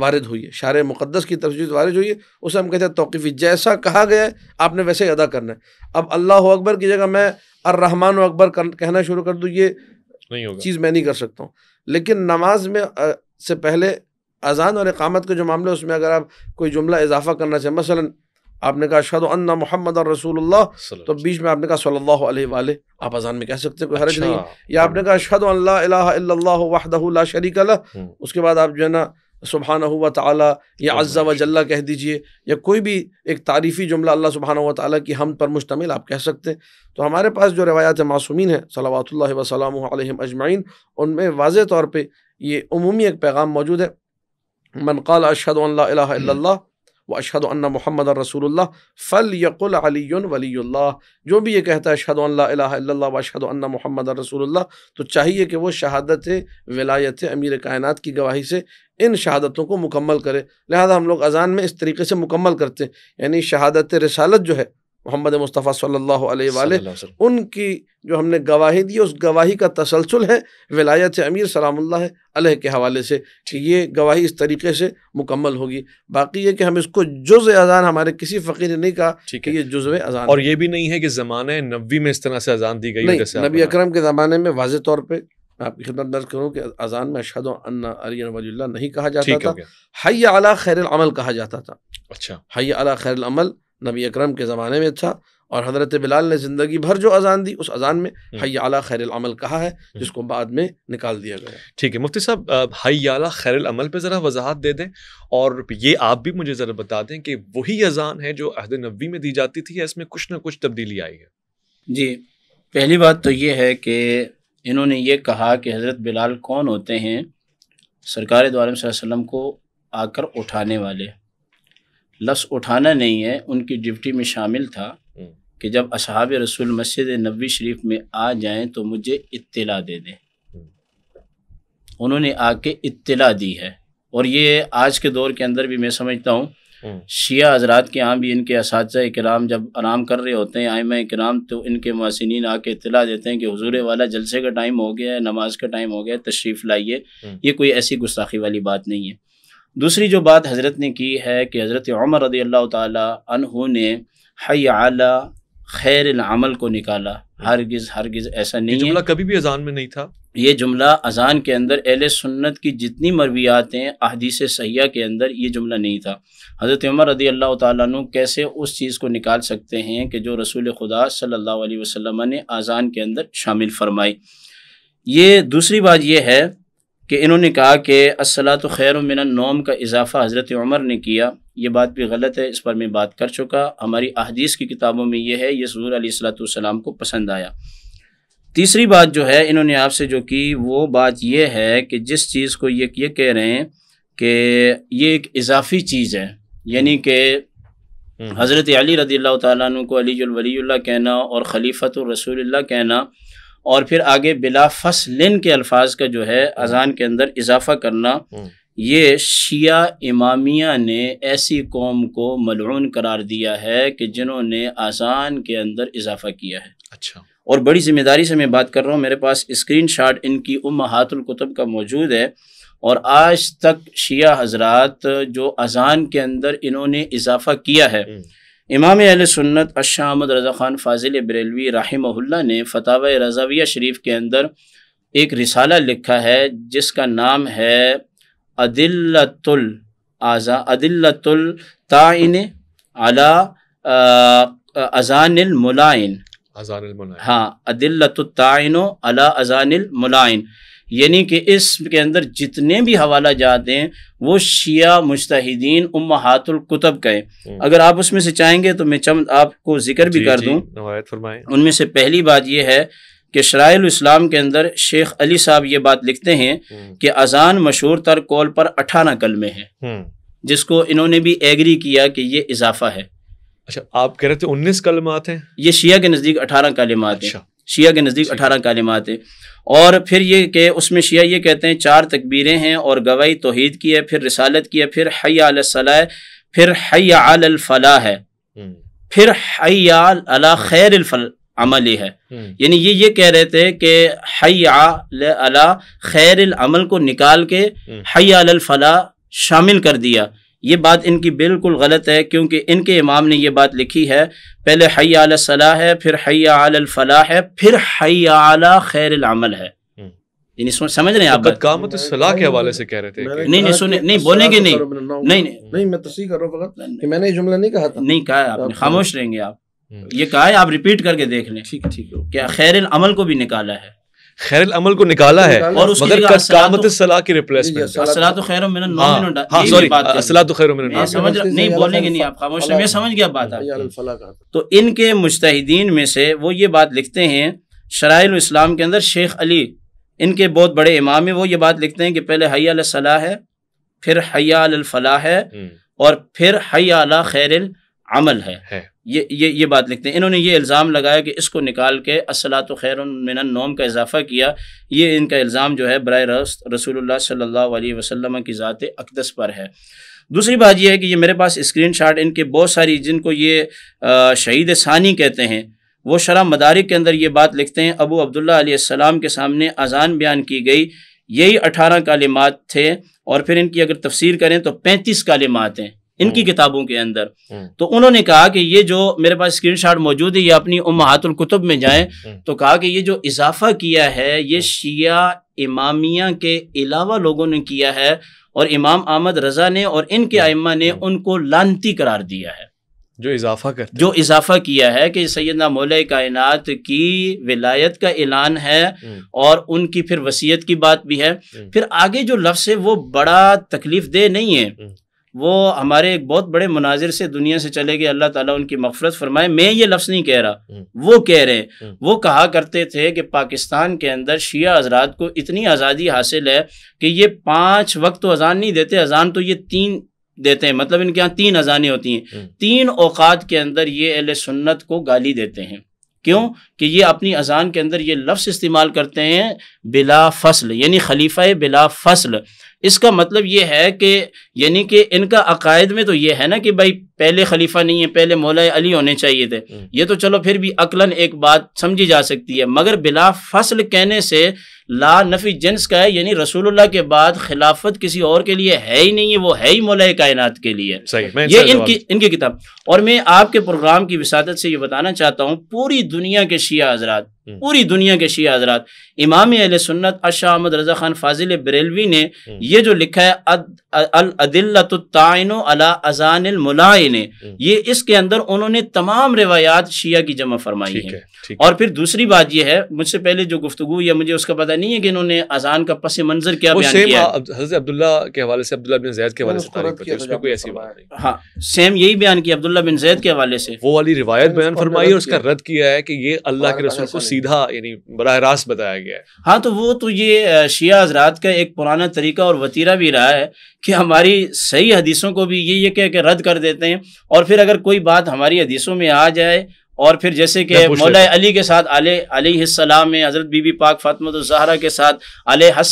[SPEAKER 2] वारद हुई है शार मुक़दस की तफजीज वारद हुई है उसे हम कहते हैं तो़फ़़ी जैसा कहा गया है आपने वैसे ही अदा करना है अब अल्लाह अकबर की जगह मैं अर्रहमान अकबर कहना शुरू कर दूँ ये नहीं होगा चीज़ मैं नहीं कर सकता हूँ लेकिन नमाज में आ, से पहले अजान और इकामत के जो मामले उसमें अगर आप कोई जुमला इजाफा करना चाहें मसला आपने कहा अशद अन्ना मोहम्मद और रसूलुल्लाह तो बीच में आपने कहा सल्लल्लाहु अलैहि वाले आप अजान में कह सकते हैं कोई हरज अच्छा। नहीं या आपने कहा शद्ला अल्लाह शरीक उसके बाद आप जो है ना सुबहाना हुआ ताली या अज्जा व जल्ला कह दीजिए या कोई भी एक तारीफ़ी जुमला अल्लाह सुबहाना हुआ ताली की हम पर मुश्तमिल आप कह सकते हैं तो हमारे पास जो रवायात मासूमिन हैं सलावातुल्ल वसलम अजमाइन उनमें वाज तौर पर ये अमूमी एक पैगाम मौजूद है मनकाल अशद व अशहद अन्ना मोहम्मद रसूलुल्लाह फ़ल यकुल अली वलील्ला जो भी ये कहता है अशहद अल्ला व अशहद अन्ना मोहम्मद रसूलुल्लाह तो चाहिए कि वो शहादत विलायत अमीर कायनात की गवाही से इन शहादतों को मुकम्मल करे लिहाजा हम लोग अज़ान में इस तरीके से मुकम्मल करते हैं यानी शहादत रसालत जो है मोहम्मद मुस्तफ़ा सल्लल्लाहु अलैहि वाले उनकी जो हमने गवाही दी उस गवाही का तसलसल है विलायत अमीर सलामुल्लाह अलैह के हवाले से कि ये गवाही इस तरीके से मुकम्मल होगी बाकी ये कि हम इसको जुज़ अजान हमारे किसी फ़कीर ने नहीं कहा ठीक है ये जुज़ अजान और ये
[SPEAKER 1] भी नहीं है कि जमाने नबी में इस तरह से अजान दी गई नबी अक्रम
[SPEAKER 2] के ज़माने में वाज तौर पर आपकी खिदमत दर्ज करूँ कि अजान में अशद अन्ना नहीं कहा जाता था हई अला खैर अमल कहा जाता था अच्छा हया अला खैर अमल नबी अकरम के ज़माने में था अच्छा और हज़रत बिलाल ने ज़िंदगी भर जो अजान दी उस अजान में हम्म। हयाला खैरमल कहा है हम्म। जिसको बाद में निकाल दिया गया ठीक है मुफ्ती साहब हयाला खैरमल
[SPEAKER 1] पर ज़रा वजाहत दे दें और ये आप भी मुझे ज़रा बता दें कि वही अजान है जो अहद
[SPEAKER 3] नबी में दी जाती थी या इसमें कुछ ना कुछ तब्दीली आई है जी पहली बात तो ये है कि इन्होंने ये कहा कि हज़रत बिलाल कौन होते हैं सरकार द्वारा वसम को आकर उठाने वाले लफ्स उठाना नहीं है उनकी ड्यूटी में शामिल था हम्म। कि जब अब रसूल मस्जिद नबी शरीफ में आ जाएं तो मुझे इतला दे दें हम्म। उन्होंने आके इत्तला दी है और ये आज के दौर के अंदर भी मैं समझता हूँ हम्म। शिया हजरात के यहाँ भी इनके इस कराम जब आराम कर रहे होते हैं आयमा कराम तो इनके मासिन आके इतला देते हैं कि हजूर वाला जलसे का टाइम हो गया है नमाज का टाइम हो गया है तशरीफ़ लाइए ये कोई ऐसी गुस्ताखी वाली बात नहीं है दूसरी जो बात हज़रत ने की है कि हज़रत उमर रदी अल्लाह तहु ने हई आला खैर अमल को निकाला हरगिज़ हरगिज़ ऐसा नहीं जुमला कभी भी अजान में नहीं था ये जुमला अजान के अंदर अहल सुन्नत की जितनी मरवियात हैं अहदीस सयाह के अंदर ये जुमला नहीं था हज़रत उमर रदी अल्लाह तु कैसे उस चीज़ को निकाल सकते हैं कि जो रसूल खुदा सल्ला वसम ने अजान के अंदर शामिल फरमाई ये दूसरी बात यह है कि इन्होंने कहा कि असला तो खैर मिन नौम का इजाफ़ा हज़रत उमर ने किया ये बात भी गलत है इस पर मैं बात कर चुका हमारी अहदीस की किताबों में यह है ये हजूर सलाम को पसंद आया तीसरी बात जो है इन्होंने आपसे जो की वो बात यह है कि जिस चीज़ को ये ये कह रहे हैं कि ये एक इजाफ़ी चीज़ है यानी कि हम्म। हज़रत अली रदी तु को अली कहना और खलीफ़त रसूल कहना और फिर आगे बिला फसलिन के अल्फाज का जो है हम्म। अजान के अंदर इजाफा करना हम्म। ये शिया इमामिया ने ऐसी कौम को मलून करार दिया है कि जिन्होंने आसान के अंदर इजाफा किया है अच्छा और बड़ी ज़िम्मेदारी से मैं बात कर रहा हूँ मेरे पास स्क्रीन शॉट इनकी उम कुतुब का मौजूद है और आज तक शिया हजरात जो अजान के अंदर इन्होंने इजाफा किया है हम्म। इमाम अल सुन्नत अशामद रज़ा ख़ान फाजिल बरेलवी राहिमहुल्ला ने फताव रजाविया शरीफ के अंदर एक रिसाला लिखा है जिसका नाम है अदिल्लतुल आज़ा अदिल्लतुल ताइन अला अजानिल मुलाइन हाँ अदिल्लतुल ताइन अला अजानिल मुलाइन यानी कि इसके अंदर जितने भी हवाला जाते हैं वो शिया मुश्तिन उम्मातुलकुतब का है हम्म। अगर आप उसमें से चाहेंगे तो मैं चंद आपको जिक्र भी कर दूँ उनमें से पहली बात यह है कि शरायल इस्लाम के अंदर शेख अली साहब ये बात लिखते हैं हम्म। कि अजान मशहूर तर कौल पर अठारह कलमे हैं हम्म। जिसको इन्होंने भी एग्री किया कि ये इजाफा है अच्छा आप कह रहे थे उन्नीस कलमात हैं ये शिया के नज़दीक अठारह कलमात हैं अच्छा। शिया के नज़दीक अठारह कलमात हैं और फिर ये कि उसमें शिया ये कहते हैं चार तकबीरें हैं और गवाही तोहद की है फिर रिसालत की है फिर सलाह फिर हैया अलफला है हम्म। फिर हया अला हम्म। खैर अमली है हम्म। यानी ये ये कह रहे थे कि हैया अला खैर अमल को निकाल के हयाल अलफला शामिल कर दिया ये बात इनकी बिल्कुल गलत है क्योंकि इनके इमाम ने यह बात लिखी है पहले हया सलाह है फिर हया फलाह है फिर हया खैर अमल है हम्म। समझ रहे हैं आप तो सलाह के हवाले से कह रहे थे नहीं नहीं सुने नहीं बोलेंगे नहीं नहीं
[SPEAKER 2] नहीं मैं तस्वीर कर रहा हूँ मैंने
[SPEAKER 3] जुमला नहीं कहा था नहीं कहा आपने खामोश रहेंगे आप हम्म। ये कहा है आप रिपीट करके देख लें ठीक ठीक है क्या खैर अमल को भी निकाला है खैर अमल को
[SPEAKER 1] निकाला तो है और मगर कामत
[SPEAKER 3] सलाह की रिप्लेसमेंट तो खैर तो खैर नहीं बोलेंगे नहीं आप खामोश मैं समझ गया बात तो इनके मुश्तिन में से वो ये बात लिखते हैं शराइल इस्लाम के अंदर शेख अली इनके बहुत बड़े इमाम हैं वो ये बात लिखते हैं कि पहले हया सलाह है फिर हया फलाह है हम्म। और फिर हया खैर अमल है, है। ये ये ये बात लिखते हैं इन्होंने ये इल्ज़ाम लगाया कि इसको निकाल के असलात खैर नोम का इजाफ़ा किया ये इनका इल्ज़ाम जो है बर रस्त रसूल सल्ला वसम की ज़ात अकदस पर है दूसरी बात यह है कि ये मेरे पास स्क्रीन शॉट इनके बहुत सारी जिनको ये शहीद सानी कहते हैं वो शरा मदारिक के अंदर ये बात लिखते हैं अबू अब्दुल्लाम के सामने अजान बयान की गई यही अठारह कालिमात थे और फिर इनकी अगर तफसीर करें तो पैंतीस कालिमात हैं इनकी हम्म। किताबों के अंदर हम्म। तो उन्होंने कहा कि ये जो मेरे पास स्क्रीनशॉट मौजूद है ये अपनी उम्मातुल कुतुब में जाएं हम्म। तो कहा कि ये जो इजाफा किया है ये शिया इमामिया के अलावा लोगों ने किया है और इमाम अहमद रजा ने और इनके आइमा ने उनको लानती करार दिया है जो इजाफा कर जो इजाफा किया है कि सैदना मौल कायनात की विलायत का ऐलान है और उनकी फिर वसीयत की बात भी है फिर आगे जो लफ्स है वो बड़ा तकलीफ दे नहीं है वो हमारे एक बहुत बड़े मनाजिर से दुनिया से चले गए अल्लाह ताला उनकी मफ़रत फरमाए मैं ये लफ्ज़ नहीं कह रहा हम्म। वो कह रहे हैं हम्म। वो कहा करते थे कि पाकिस्तान के अंदर शिया हजरात को इतनी आज़ादी हासिल है कि ये पाँच वक्त तो अजान नहीं देते अजान तो ये तीन देते हैं मतलब इनके यहाँ तीन अजानें होती हैं हम्म। तीन औकात के अंदर ये अल सुन्नत को गाली देते हैं क्यों कि ये अपनी अजान के अंदर ये लफ्ज़ इस्तेमाल करते हैं बिला फसल यानी खलीफा बिला फसल इसका मतलब ये है कि यानी कि इनका अकायद में तो ये है ना कि भाई पहले खलीफा नहीं है पहले मौला अली होने चाहिए थे हम्म। ये तो चलो फिर भी अकलन एक बात समझी जा सकती है मगर बिला फसल कहने से ला नफी जिन्स का है यानी रसूलुल्लाह के बाद खिलाफत किसी और के लिए है ही नहीं है वो है ही मौला कायनात के लिए सही, ये इनकी इनकी किताब और मैं आपके प्रोग्राम की विसादत से ये बताना चाहता हूँ पूरी दुनिया के शिया हजरात हम्म। पूरी दुनिया के शी हजरा इमाम सुन्नत अशाह रजा खान फाजिल बरेलवी ने हम्म। ये जो लिखा है अल अदिल्लातान अला अजान मुलाइन हम्म। ये इसके अंदर उन्होंने तमाम रिवायात शिया की जमा फरमाई है, है और फिर दूसरी बात यह है मुझसे पहले जो गुफ्तु या मुझे उसका पता नहीं है कि इन्होंने अजान का पस मंजर क्या अब्दुल्ला के हवाले से अब्दुल्ला बिन जैद के हवाले से हाँ सेम यही बयान किया अब्दुल्ला बिन जैद के हवाले से
[SPEAKER 1] वो वाली रिवायत बयान फरमाई है उसका रद्द किया है कि ये अल्लाह के रसूल को सीधा यानी बरह रास्त बताया
[SPEAKER 3] गया है हाँ तो वो तो ये शिया हजरात का एक पुराना तरीका और वतीरा भी रहा है कि हमारी सही हदीसों को भी ये ये कह के रद्द कर देते हैं और फिर अगर कोई बात हमारी हदीसों में आ जाए और फिर जैसे कि मौला अली के साथ आलम में हज़रत बीबी पाक तो जहरा के साथ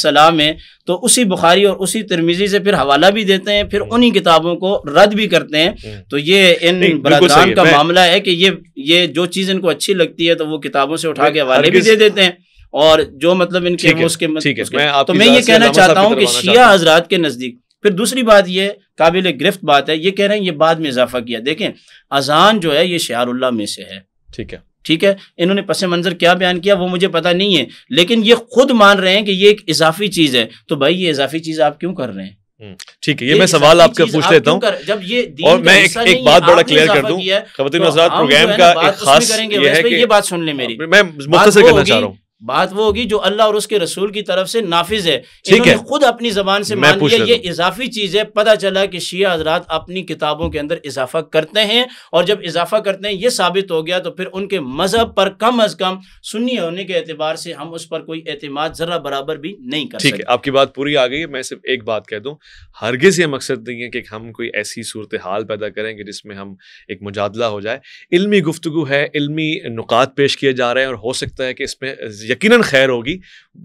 [SPEAKER 3] आलाम में तो उसी बुखारी और उसी तरमीजी से फिर हवाला भी देते हैं फिर हम्म। उन्हीं किताबों को रद्द भी करते हैं हम्म। तो ये इन बरदान का मामला है कि ये ये जो चीज़ इनको अच्छी लगती है तो वो किताबों से उठा के हवाले भी दे देते हैं और जो मतलब इनके उसके, तो मैं ये कहना मतलब चाहता हूँ कि शिया हजरात के नज़दीक फिर दूसरी बात ये काबिल गिरफ्त बात है ये कह रहे हैं ये बाद में इजाफा किया देखें अजान जो है ये शारुल्ला में से है ठीक है ठीक है इन्होंने पस मंज़र क्या बयान किया वो मुझे पता नहीं है लेकिन ये खुद मान रहे हैं कि ये एक इजाफी चीज़ है तो भाई ये इजाफी चीज़ आप क्यों कर रहे हैं हम्म, ठीक है ये, ये मैं सवाल आपके पूछ लेता हूँ जब ये और मैं एक, एक बात बड़ा क्लियर कर दूँ प्रोग्राम तो का एक खास ये ये बात सुन ले मेरी मैं मुख्तर करना चाह रहा हूँ बात वो होगी जो अल्लाह और उसके रसूल की तरफ से नाफिज है ठीक है खुद अपनी जबान से मान लिया ये इजाफी चीज है पता चला कि शिया हजरात अपनी किताबों के अंदर इजाफा करते हैं और जब इजाफा करते हैं ये साबित हो गया तो फिर उनके मजहब पर कम अज कम सुन्नी होने के एतबार से हम उस पर कोई एतमाद जरा बराबर भी नहीं कर ठीक है
[SPEAKER 1] आपकी बात पूरी आ गई है मैं सिर्फ एक बात कह दूँ हरगिज ये मकसद नहीं है कि हम कोई ऐसी सूरत हाल पैदा करें कि जिसमें हम एक मुजादला हो जाए इलमी गुफ्तु है इलमी नुकात पेश किए जा रहे हैं और हो सकता है कि इसमें यकीनन खैर होगी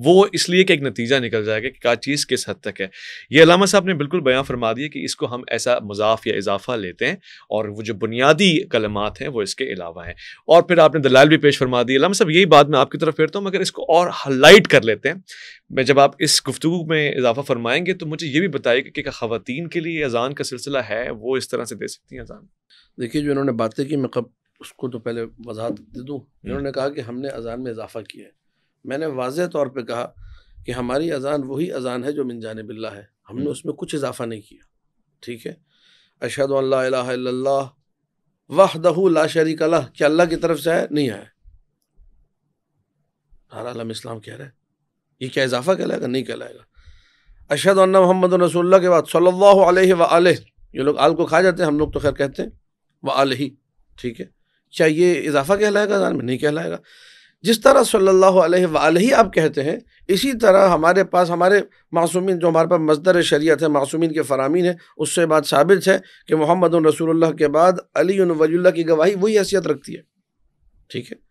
[SPEAKER 1] वो इसलिए कि एक नतीजा निकल जाएगा कि क्या चीज़ किस हद तक है ये अलामा साहब ने बिल्कुल बयां फरमा दिया कि इसको हम ऐसा मजाफ या इजाफा लेते हैं और वो जो बुनियादी कलमात हैं वो इसके अलावा हैं और फिर आपने दलाल भी पेश फरमा दी अलामा साहब यही बात मैं आपकी तरफ फेरता हूँ मगर इसको और हाईलाइट कर लेते हैं मैं जब आप इस गुफ्तु में इजाफा फरमाएंगे तो मुझे ये भी बताएगा कि क्या खातन के लिए अजान का सिलसिला है वो इस तरह से दे सकती
[SPEAKER 2] हैं अजान देखिए जो इन्होंने बातें की मैं कब उसको तो पहले वजाहत दे दूँ हम्म। इन्होंने कहा कि हमने अजान में इजाफा किया है मैंने वाज तौर पर कहा कि हमारी अजान वही अजान है जो मिन बिल्ला है हमने हम्म। उसमें कुछ इजाफा नहीं किया ठीक है अशद वाह दहू ला शरीक अल्लाह क्या अल्लाह की तरफ से आया नहीं आया नाराम इस्लाम कह रहे ये क्या इजाफा कहलाएगा नहीं कहलाएगा अशद मोहम्मद रसोल्ला के बाद सल्ला व ये लोग आल को खा जाते हैं हम लोग तो खैर कहते हैं व आल ही ठीक है क्या ये इजाफा कहलाएगा अजान में नहीं कहलाएगा जिस तरह सल्लल्लाहु अलैहि आप कहते हैं इसी तरह हमारे पास हमारे मासूमिन जो हमारे पास मजदर शरीयत है मासूमिन के फरामीन है उससे बात साबित है कि मोहम्मद रसूलुल्लाह के बाद अली वजल्ला की गवाही वही हैसियत रखती है ठीक है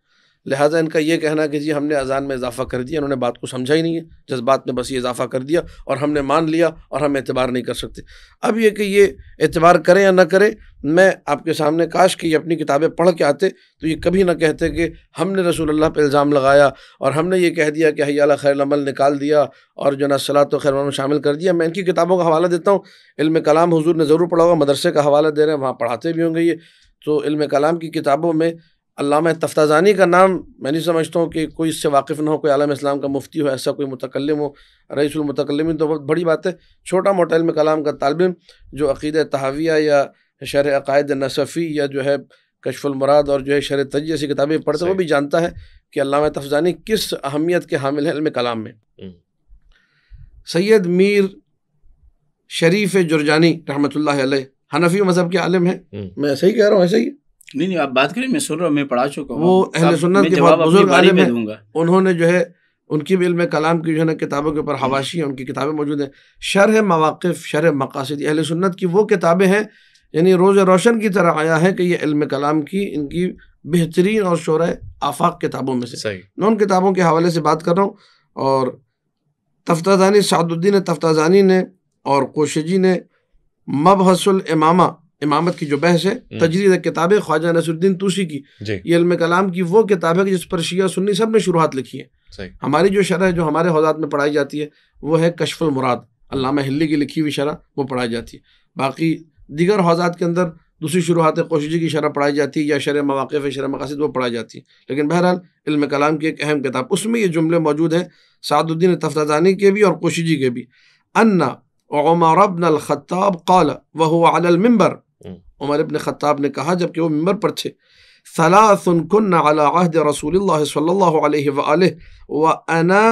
[SPEAKER 2] लिहाजा इनका यह कहना कि जी हमने अजान में इजाफा कर दिया उन्होंने बात को समझा ही नहीं है जज्बात में बस ये इजाफा कर दिया और हमने मान लिया और हम एतबार नहीं कर सकते अब ये कि ये एतबार करें या ना करें मैं आपके सामने काश कि ये अपनी किताबें पढ़ के आते तो ये कभी ना कहते कि हमने रसूल अल्लाह पर इल्ज़ाम लगाया और हमने ये कह दिया कि हया खैर अमल निकाल दिया और जो ना सलात तो खैर शामिल कर दिया मैं इनकी किताबों का हवाला देता हूँ इल्म कलाम हजूर ने ज़रूर पढ़ा होगा मदरसे का हवाला दे रहे हैं वहाँ पढ़ाते भी होंगे ये तो इल्म कलाम की किताबों में अलामा तफ्ताजानी का नाम मैं नहीं समझता हूँ कि कोई इससे वाकिफ़ ना हो कोई आलम इस्लाम का मुफ्ती हो ऐसा कोई मुतकलम हो रईसमतकलम तो बहुत बड़ी बात है छोटा मोटा में कलाम का तालब जो अक़ीद तहविया या शर अकायद नसफ़ी या जो है कशफुलमराद और जो है शर तजी जैसी किताबें पढ़ते वो भी जानता है कि अलामा तफजानी किस अहमियत के हामिल है कलाम में हम्म। सैद मीर शरीफ जुर्जानी रहमत लनफी मज़हब के आलम है
[SPEAKER 3] हम्म। मैं ऐसे ही कह रहा हूँ ऐसे ही नहीं नहीं आप बात करें मैं सुन रहा हूँ मैं पढ़ा चुका हूँ वो अहले सुन्नत के बहुत बुजुर्ग आलिम है उन्होंने जो है
[SPEAKER 2] उनकी भी में कलाम की जो है ना किताबों के ऊपर हवाशी हैं उनकी किताबें मौजूद हैं शरह मवाक़ शरह मकासद अहल सुन्नत की वो किताबें हैं यानी रोज़ रोशन की तरह आया है कि ये इल्म कलाम की इनकी बेहतरीन और शोर आफाक किताबों में से सही मैं उन किताबों के हवाले से बात कर रहा हूँ और तफ्ताजानी सादुद्दीन तफ्ताजानी ने और कोशी ने मबहसुल इमामा इमामत की जो बहस है हम्म। तजरीद किताबें ख्वाजा नसरुद्दीन तूसी की ये इल्म कलाम की वो किताब है जिस पर शिया सुन्नी सब ने शुरुआत लिखी है हमारी जो शरह है जो हमारे हौजात में पढ़ाई जाती है वो है कशफुल मुराद अलामा हिल्ली की लिखी हुई शरह वो पढ़ाई जाती है बाकी दीगर हौजात के अंदर दूसरी शुरुआत कोशिजी की शरह पढ़ाई जाती है या शर मवाक़ शर मकासद वो पढ़ाई जाती है लेकिन बहरहाल इल्म कलाम की एक अहम किताब उसमें ये जुमले मौजूद हैं सादुद्दीन तफ्तानी के भी और कोशिशी के भी अन्ना उमर अबन अलख़ाब कौल वह उमर इबन ख़त्ताब ने कहा जबकि वो मेम्बर पर थे सला कन अलाहद रसूल सल्ला व अना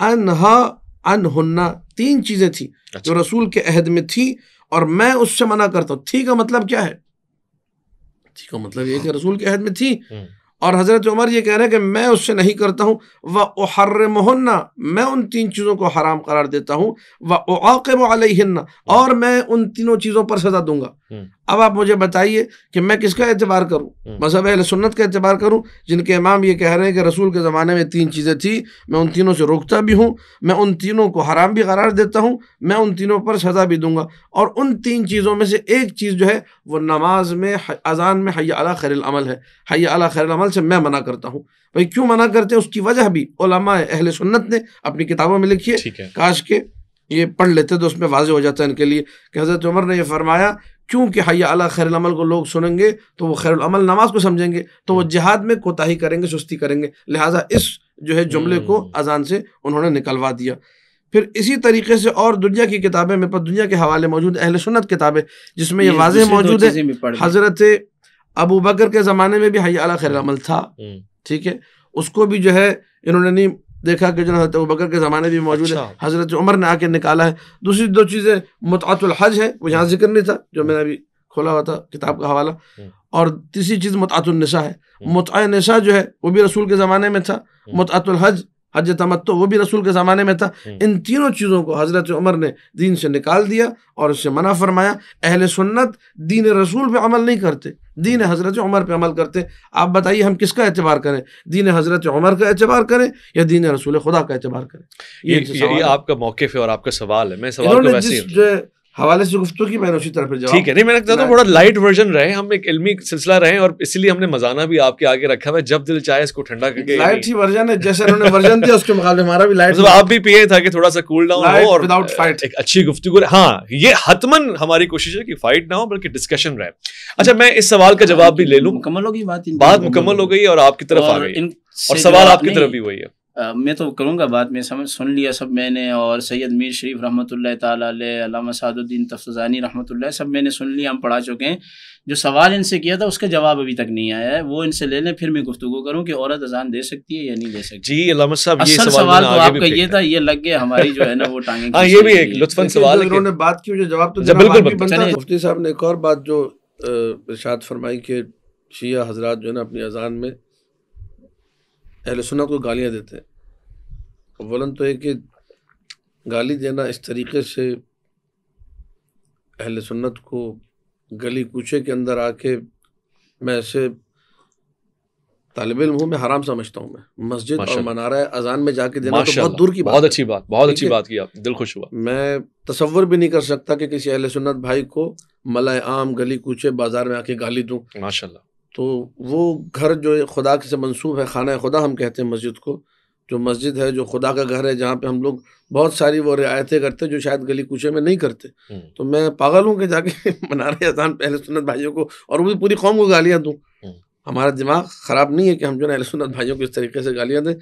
[SPEAKER 2] अनहा तीन चीज़ें थी अच्छा। जो रसूल के अहद में थी और मैं उससे मना करता हूँ थी का मतलब क्या है थी का मतलब ये कि हाँ। रसूल के अहद में थी हम्म। और हज़रत उमर ये कह रहे हैं कि मैं उससे नहीं करता हूँ व ओहर मोहन्ना मैं उन तीन चीज़ों को हराम करार देता हूँ व ओआकब अलहन्ना हाँ। और मैं उन तीनों चीज़ों पर सज़ा दूंगा हम्म। अब आप मुझे बताइए कि मैं किसका एतबार करूँ हम्म। मजहब अहल सुन्नत का एतबार करूँ जिनके इमाम ये कह रहे हैं कि रसूल के ज़माने में तीन चीज़ें थी मैं उन तीनों से रोकता भी हूँ मैं उन तीनों को हराम भी करार देता हूँ मैं उन तीनों पर सज़ा भी दूंगा और उन तीन चीज़ों में से एक चीज़ जो है वह नमाज में अजान में हया अला खैरमल है हया अला खैरमल से मैं मना करता हूँ भाई क्यों मना करते हैं उसकी वजह भी अहल सुन्नत ने अपनी किताबों में लिखी है काश के ये पढ़ लेते तो उसमें वाजे हो जाता है इनके लिए कि हज़रत उमर ने ये फरमाया क्योंकि हया अला खैरमल को लोग सुनेंगे तो वो खैरमल नमाज को समझेंगे तो वो हम्म। जिहाद में कोताही करेंगे सुस्ती करेंगे लिहाजा इस जो है जुमले को हम्म। अजान से उन्होंने निकलवा दिया फिर इसी तरीके से और दुनिया की किताबें मेरे पास दुनिया के हवाले मौजूद अहल सुनत किताबें जिसमें ये, ये मौजूद है हज़रत अबू बकर के ज़माने में भी हया अला खैरमल था हम्म। ठीक है उसको भी जो है इन्होंने देखा कि जो हजरत बकर के ज़माने भी मौजूद अच्छा। है हज़रत उमर ने आके निकाला है दूसरी दो चीज़ें मतअतुल हज है वो यहाँ जिक्र नहीं था जो हम्म। मैंने अभी खोला हुआ था किताब का हवाला हम्म। और तीसरी चीज़ मतअतुलनसा है मतअनसा हम्म। जो है वो भी रसूल के ज़माने में था मतअतुल हज हज तमत्तो वो भी रसूल के ज़माने में था इन तीनों चीज़ों को हज़रत उमर ने दीन से निकाल दिया और उससे मना फरमाया अहल सुन्नत दीन रसूल पर अमल नहीं करते दीन हज़रत उमर पर अमल करते आप बताइए हम किसका एतबार करें दीन हज़रत उमर का एतबार करें या दीन रसूल खुदा का एतबार करें ये, ये, ये
[SPEAKER 1] आपका मौक़ है और आपका सवाल है मैं सवाल को वैसे
[SPEAKER 2] हवाले से गुफ्तु की मैंने उसी तरह पर ठीक है नहीं मैंने चाहता थोड़ा
[SPEAKER 1] लाइट वर्जन रहे हम एक इल्मी सिलसिला रहे और इसलिए हमने मजाना भी आपके आगे रखा हुआ जब दिल चाहे इसको ठंडा करके लाइट ही
[SPEAKER 2] वर्जन है जैसे उन्होंने वर्जन दिया उसके मुकाबले हमारा भी लाइट मतलब आप
[SPEAKER 1] भी पिए था कि थोड़ा सा कूल डाउन हो और विदाउट फाइट एक अच्छी गुफ्तु हाँ ये हतमन हमारी कोशिश है कि फाइट ना हो बल्कि डिस्कशन रहे अच्छा मैं इस सवाल का जवाब भी ले लूँ मुकम्मल हो गई बात बात मुकम्मल हो गई और आपकी तरफ आ गई और सवाल आपकी तरफ भी वही है
[SPEAKER 3] मैं तो करूँगा बाद में समझ सुन लिया सब मैंने और सैयद मीर शरीफ रहमत तालामा सादुद्दीन तफजानी रहमत सब मैंने सुन लिया हम पढ़ा चुके हैं जो सवाल इनसे किया था उसका जवाब अभी तक नहीं आया है वो इनसे ले लें फिर मैं गुफ्तु करूँ कि औरत अजान दे सकती है या नहीं दे सकती
[SPEAKER 1] जी साहब ये सवाल, सवाल तो आपका ये
[SPEAKER 3] था ये लग गया हमारी जो है ना वो टांगे हाँ, ये भी एक लुत्फन सवाल उन्होंने बात की जो
[SPEAKER 2] जवाब तो अच्छा, मुफ्ती साहब ने एक और बात जो इर्शाद फरमाई के शिया हजरात जो है ना अपनी अजान में अहल सुन्नत को गालियाँ देते हैं वलन तो है कि गाली देना इस तरीके से अहल सुन्नत को गली कूचे के अंदर आके मैं ऐसे तालब इम हूँ मैं हराम समझता हूँ मैं मस्जिद और मनारा अजान में जाके देना तो बहुत दूर की बात बहुत अच्छी बात बहुत अच्छी बात की आप दिल खुश हुआ मैं तस्वर भी नहीं कर सकता कि किसी अहल सुन्नत भाई को मलाय आम गली कूचे बाजार में आके गाली दूँ माशाल्लाह तो वो घर जो खुदा के से मंसूब है खाना खुदा हम कहते हैं मस्जिद को जो मस्जिद है जो खुदा का घर है जहाँ पे हम लोग बहुत सारी वो रियायतें करते जो शायद गली कूचे में नहीं करते हम्म। तो मैं पागल हूँ कि जाके [LAUGHS] मना रहे अजान पहले सुन्नत भाइयों को और वो भी पूरी कौम को गालियाँ दूँ हम्म। हमारा दिमाग ख़राब नहीं है कि हम जो है सुन्नत भाइयों को इस तरीके से गालियाँ दें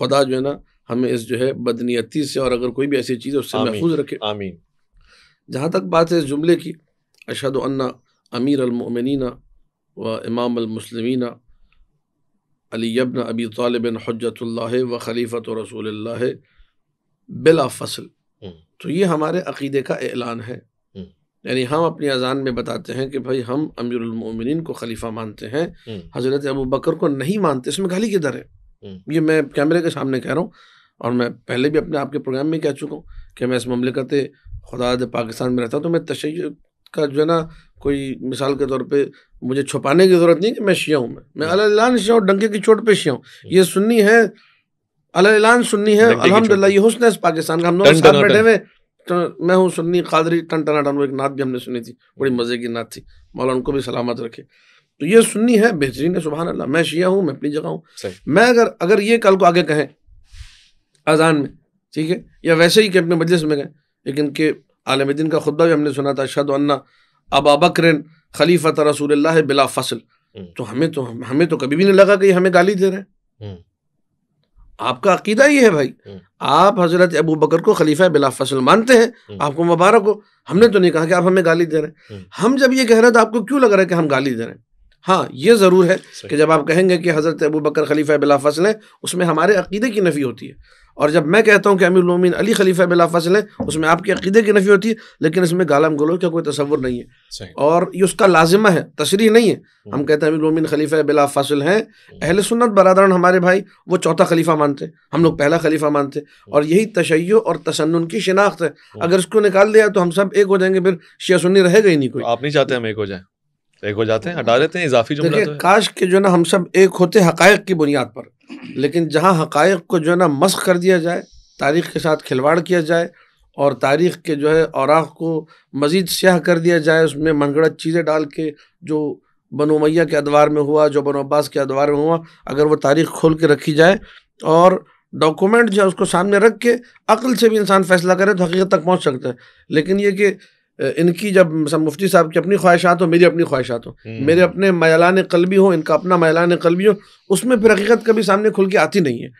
[SPEAKER 2] खुदा जो है ना हमें इस जो है बदनीयती से और अगर कोई भी ऐसी चीज़ है उससे महफूज रखे आमीन जहाँ तक बात है इस जुमले की अशद अन्ना अमीर अलमिना व इमाम अलमसलमिना अलीबन अबी तालबिन हजतल्ला व खलीफ़त रसूल बिला फसल हम्म। तो ये हमारे अकीदे का एलान है हम्म। यानी हम अपनी अजान में बताते हैं कि भाई हम अमीरमिन को खलीफा मानते हैं हम्म। हज़रत अबू बकर को नहीं मानते इसमें गाली किधर है ये मैं कैमरे के सामने कह रहा हूँ और मैं पहले भी अपने आपके प्रोग्राम में कह चुका हूँ कि मैं इस ममलिकत खुदा पाकिस्तान में रहता हूँ तो मैं तशैय का जो है ना कोई मिसाल के तौर पे मुझे छुपाने की ज़रूरत नहीं कि मैं शिया हूँ मैं मैं अलान शिया हूँ डंके की चोट पे शिया हूँ ये सुननी है अलान सुननी है अलहमदिल्ला ये हुसन है पाकिस्तान का हम लोग बैठे हुए तो मैं हूँ सुननी कादरी टन टना टन एक नात भी हमने सुनी थी बड़ी मज़े की नात थी मौला उनको भी सलामत रखे तो ये सुननी है बेहतरीन है सुबह अल्लाह मैं शिया हूँ मैं अपनी जगह हूँ मैं अगर अगर ये कल को आगे कहें अजान में ठीक है या वैसे ही कि अपने मजलिस में गए लेकिन के आलम दिन का खुदा भी हमने सुना था शद अन्ना अबा खलीफ़ा तो रसूल बिला फसल हम्म। तो हमें तो हमें तो कभी भी नहीं लगा कि हमें गाली दे रहे हैं हम्म। आपका अकीदा ये है भाई हम्म। आप हजरत अबू बकर को खलीफा बिला फसल मानते हैं आपको मुबारक हो हमने तो नहीं कहा कि आप हमें गाली दे रहे हैं हम जब ये कह रहे तो आपको क्यों लग रहा है कि हम गाली दे रहे हैं हाँ ये ज़रूर है कि जब आप कहेंगे कि हज़रत अबू बकर खलीफा बिला फसल है उसमें हमारे अकीदे की नफ़ी होती है और जब मैं कहता हूँ कि अमीर उमिन अली खलीफा बिलाफासिल है उसमें आपके अकीदे की नफ़ी होती है लेकिन इसमें गालम गलो का कोई तस्वुर नहीं है और ये उसका लाजिमा है तशरी नहीं है हम्म। हम कहते हैं अमीर उमिन खलीफा बिलाफासिल हैं हम्म। अहल सुन्नत बरदरान हमारे भाई वो चौथा खलीफा मानते हम लोग पहला खलीफा मानते हम्म। और यही तशैय और तसन्न की शिनाख्त है अगर इसको निकाल दिया तो हम सब एक हो जाएंगे फिर शिया सुन्नी रहेगा ही नहीं कोई आप नहीं चाहते हम
[SPEAKER 1] एक हो जाए एक हो जाते हैं हटा देते हैं इजाफी जो तो
[SPEAKER 2] काश के जो ना हम सब एक होते हकायक की बुनियाद पर लेकिन जहाँ हकायक को जो है ना मस्क कर दिया जाए तारीख के साथ खिलवाड़ किया जाए और तारीख के जो है औराख को मज़ीद स्याह कर दिया जाए उसमें मनगढ़ चीज़ें डाल के जो बनोमैया मैया के अदवार में हुआ जो बनो अब्बास के अदवार में हुआ अगर वो तारीख खोल के रखी जाए और डॉक्यूमेंट जो है उसको सामने रख के अक्ल से भी इंसान फैसला करे तो हकीकत तक पहुँच सकता है लेकिन ये कि इनकी जब मुफ्ती साहब की अपनी ख्वाहिशात हो मेरी अपनी ख्वाहिशात हो हम्म। मेरे अपने मैलान कलबी हो इनका अपना मैलान कलबी हो उसमें फिर हकीकत कभी सामने खुल के आती नहीं है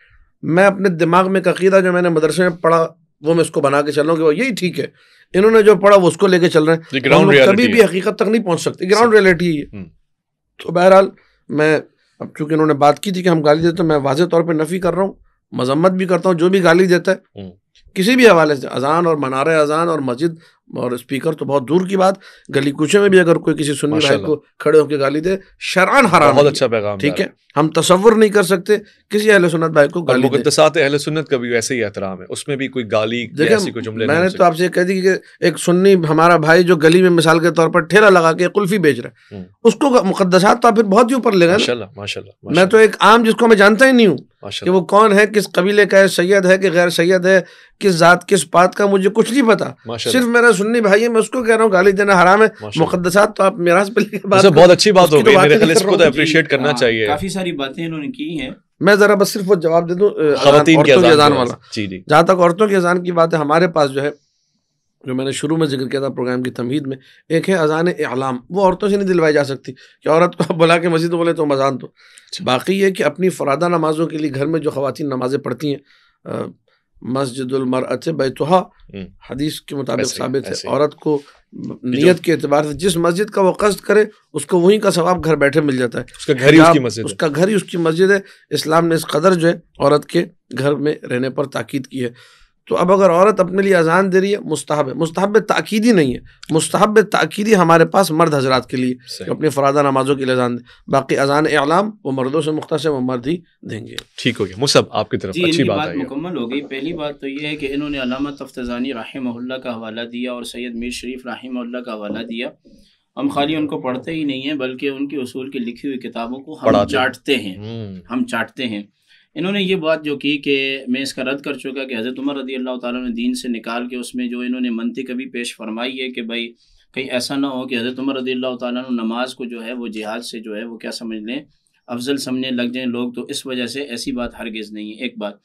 [SPEAKER 2] मैं अपने दिमाग में ककीदा जो मैंने मदरसे में पढ़ा वो मैं उसको बना के चल रहा हूँ कि वो यही ठीक है इन्होंने जो पढ़ा वो उसको लेके चल रहे हैं कभी भी हकीकत तक नहीं पहुँच सकते ग्राउंड रियलिटी है हम्म। तो बहरहाल मैं अब चूंकि उन्होंने बात की थी कि हम गाली देते तो मैं वाजे तौर पर नफ़ी कर रहा हूँ मजम्मत भी करता हूँ जो भी गाली देता है हम्म। किसी भी हवाले से अजान और मनार अजान और मस्जिद और स्पीकर तो बहुत दूर की बात गली कुछ में भी अगर कोई किसी सुन्नी भाई को खड़े होकर गाली दे शरान हराम बहुत अच्छा पैगाम ठीक है हम तस्वर नहीं कर सकते किसी अहल सुन्नत भाई को गाली
[SPEAKER 1] मुकदसात अहले सुन्नत का भी वैसे ही एहतराम है उसमें भी कोई गाली देखे जुमले मैंने तो
[SPEAKER 2] आपसे कह दी कि एक सुन्नी हमारा भाई जो गली में मिसाल के तौर पर ठेला लगा के कुल्फी बेच रहा है हम्म। उसको मुकदसात तो आप फिर बहुत ही ऊपर लेगा
[SPEAKER 1] गए
[SPEAKER 2] मैं तो एक आम जिसको मैं जानता ही नहीं हूँ कि वो कौन है किस कबीले का है सैयद है कि गैर सैयद है किस जात किस पात का मुझे कुछ नहीं पता सिर्फ मेरा सुन्नी भाई है मैं उसको कह रहा हूँ गाली देना हराम है मुकदसात तो आप मेरा अच्छा, बहुत अच्छी बात हो गई तो तो करना हाँ, चाहिए
[SPEAKER 3] काफी सारी बातें इन्होंने की है
[SPEAKER 2] मैं जरा बस सिर्फ वो जवाब दे
[SPEAKER 3] दूँ अजान वाला जहाँ
[SPEAKER 2] तक औरतों की अजान की बात है हमारे पास जो है जो मैंने शुरू में जिक्र किया था प्रोग्राम की तमहीद में एक है अजान एलाम वो औरतों से नहीं दिलवाई जा सकती कि औरत को आप बुला के मस्जिद बोले तो अजान तो बाकी ये कि अपनी फ़रादा नमाज़ों के लिए घर में जो खातन नमाज़ें पढ़ती हैं मस्जिद बैतहा हम्म। हदीस के मुताबिक साबित है औरत को नीयत के अतबार से जिस मस्जिद का वो कष्ट करे उसको वहीं का सवाब घर बैठे मिल जाता है उसका घर ही उसकी मस्जिद उसका घर ही उसकी मस्जिद है इस्लाम ने इस कदर जो है औरत के घर में रहने पर ताकीद की है तो अब अगर औरत अपने लिए अजान दे रही है मुस्ताहब है मुस्ताहब ताकीदी नहीं है मुस्ताहब ताकीदी हमारे पास मर्द हजरात के लिए तो अपने फरादा नमाजों के लिए अजान दे बाकी अजान एलाम वो मर्दों से मुख्त वो मर्द ही
[SPEAKER 1] देंगे ठीक हो गया मुसब आपकी
[SPEAKER 2] तरफ अच्छी बात, बात
[SPEAKER 3] मुकम्मल हो गई पहली बात तो ये है कि इन्होंने अलामत अफ्तानी राहम का हवाला दिया और सैयद मीर शरीफ राहम का हवाला दिया हम खाली उनको पढ़ते ही नहीं है बल्कि उनके उसूल की लिखी हुई किताबों को हम चाटते हैं हम्म। हम चाटते हैं इन्होंने ये बात जो की कि मैं इसका रद्द कर चुका कि हज़रत उमर रदी अल्लाह ताला ने दीन से निकाल के उसमें जो इन्होंने मनती कभी पेश फरमाई है कि भाई कहीं ऐसा ना हो कि हज़रत उमर रदी अल्लाह ताला नमाज को जो है वो जिहाद से जो है वो क्या समझ लें अफजल समझने लग जाएँ लोग तो इस वजह से ऐसी बात हरगिज़ नहीं है एक बात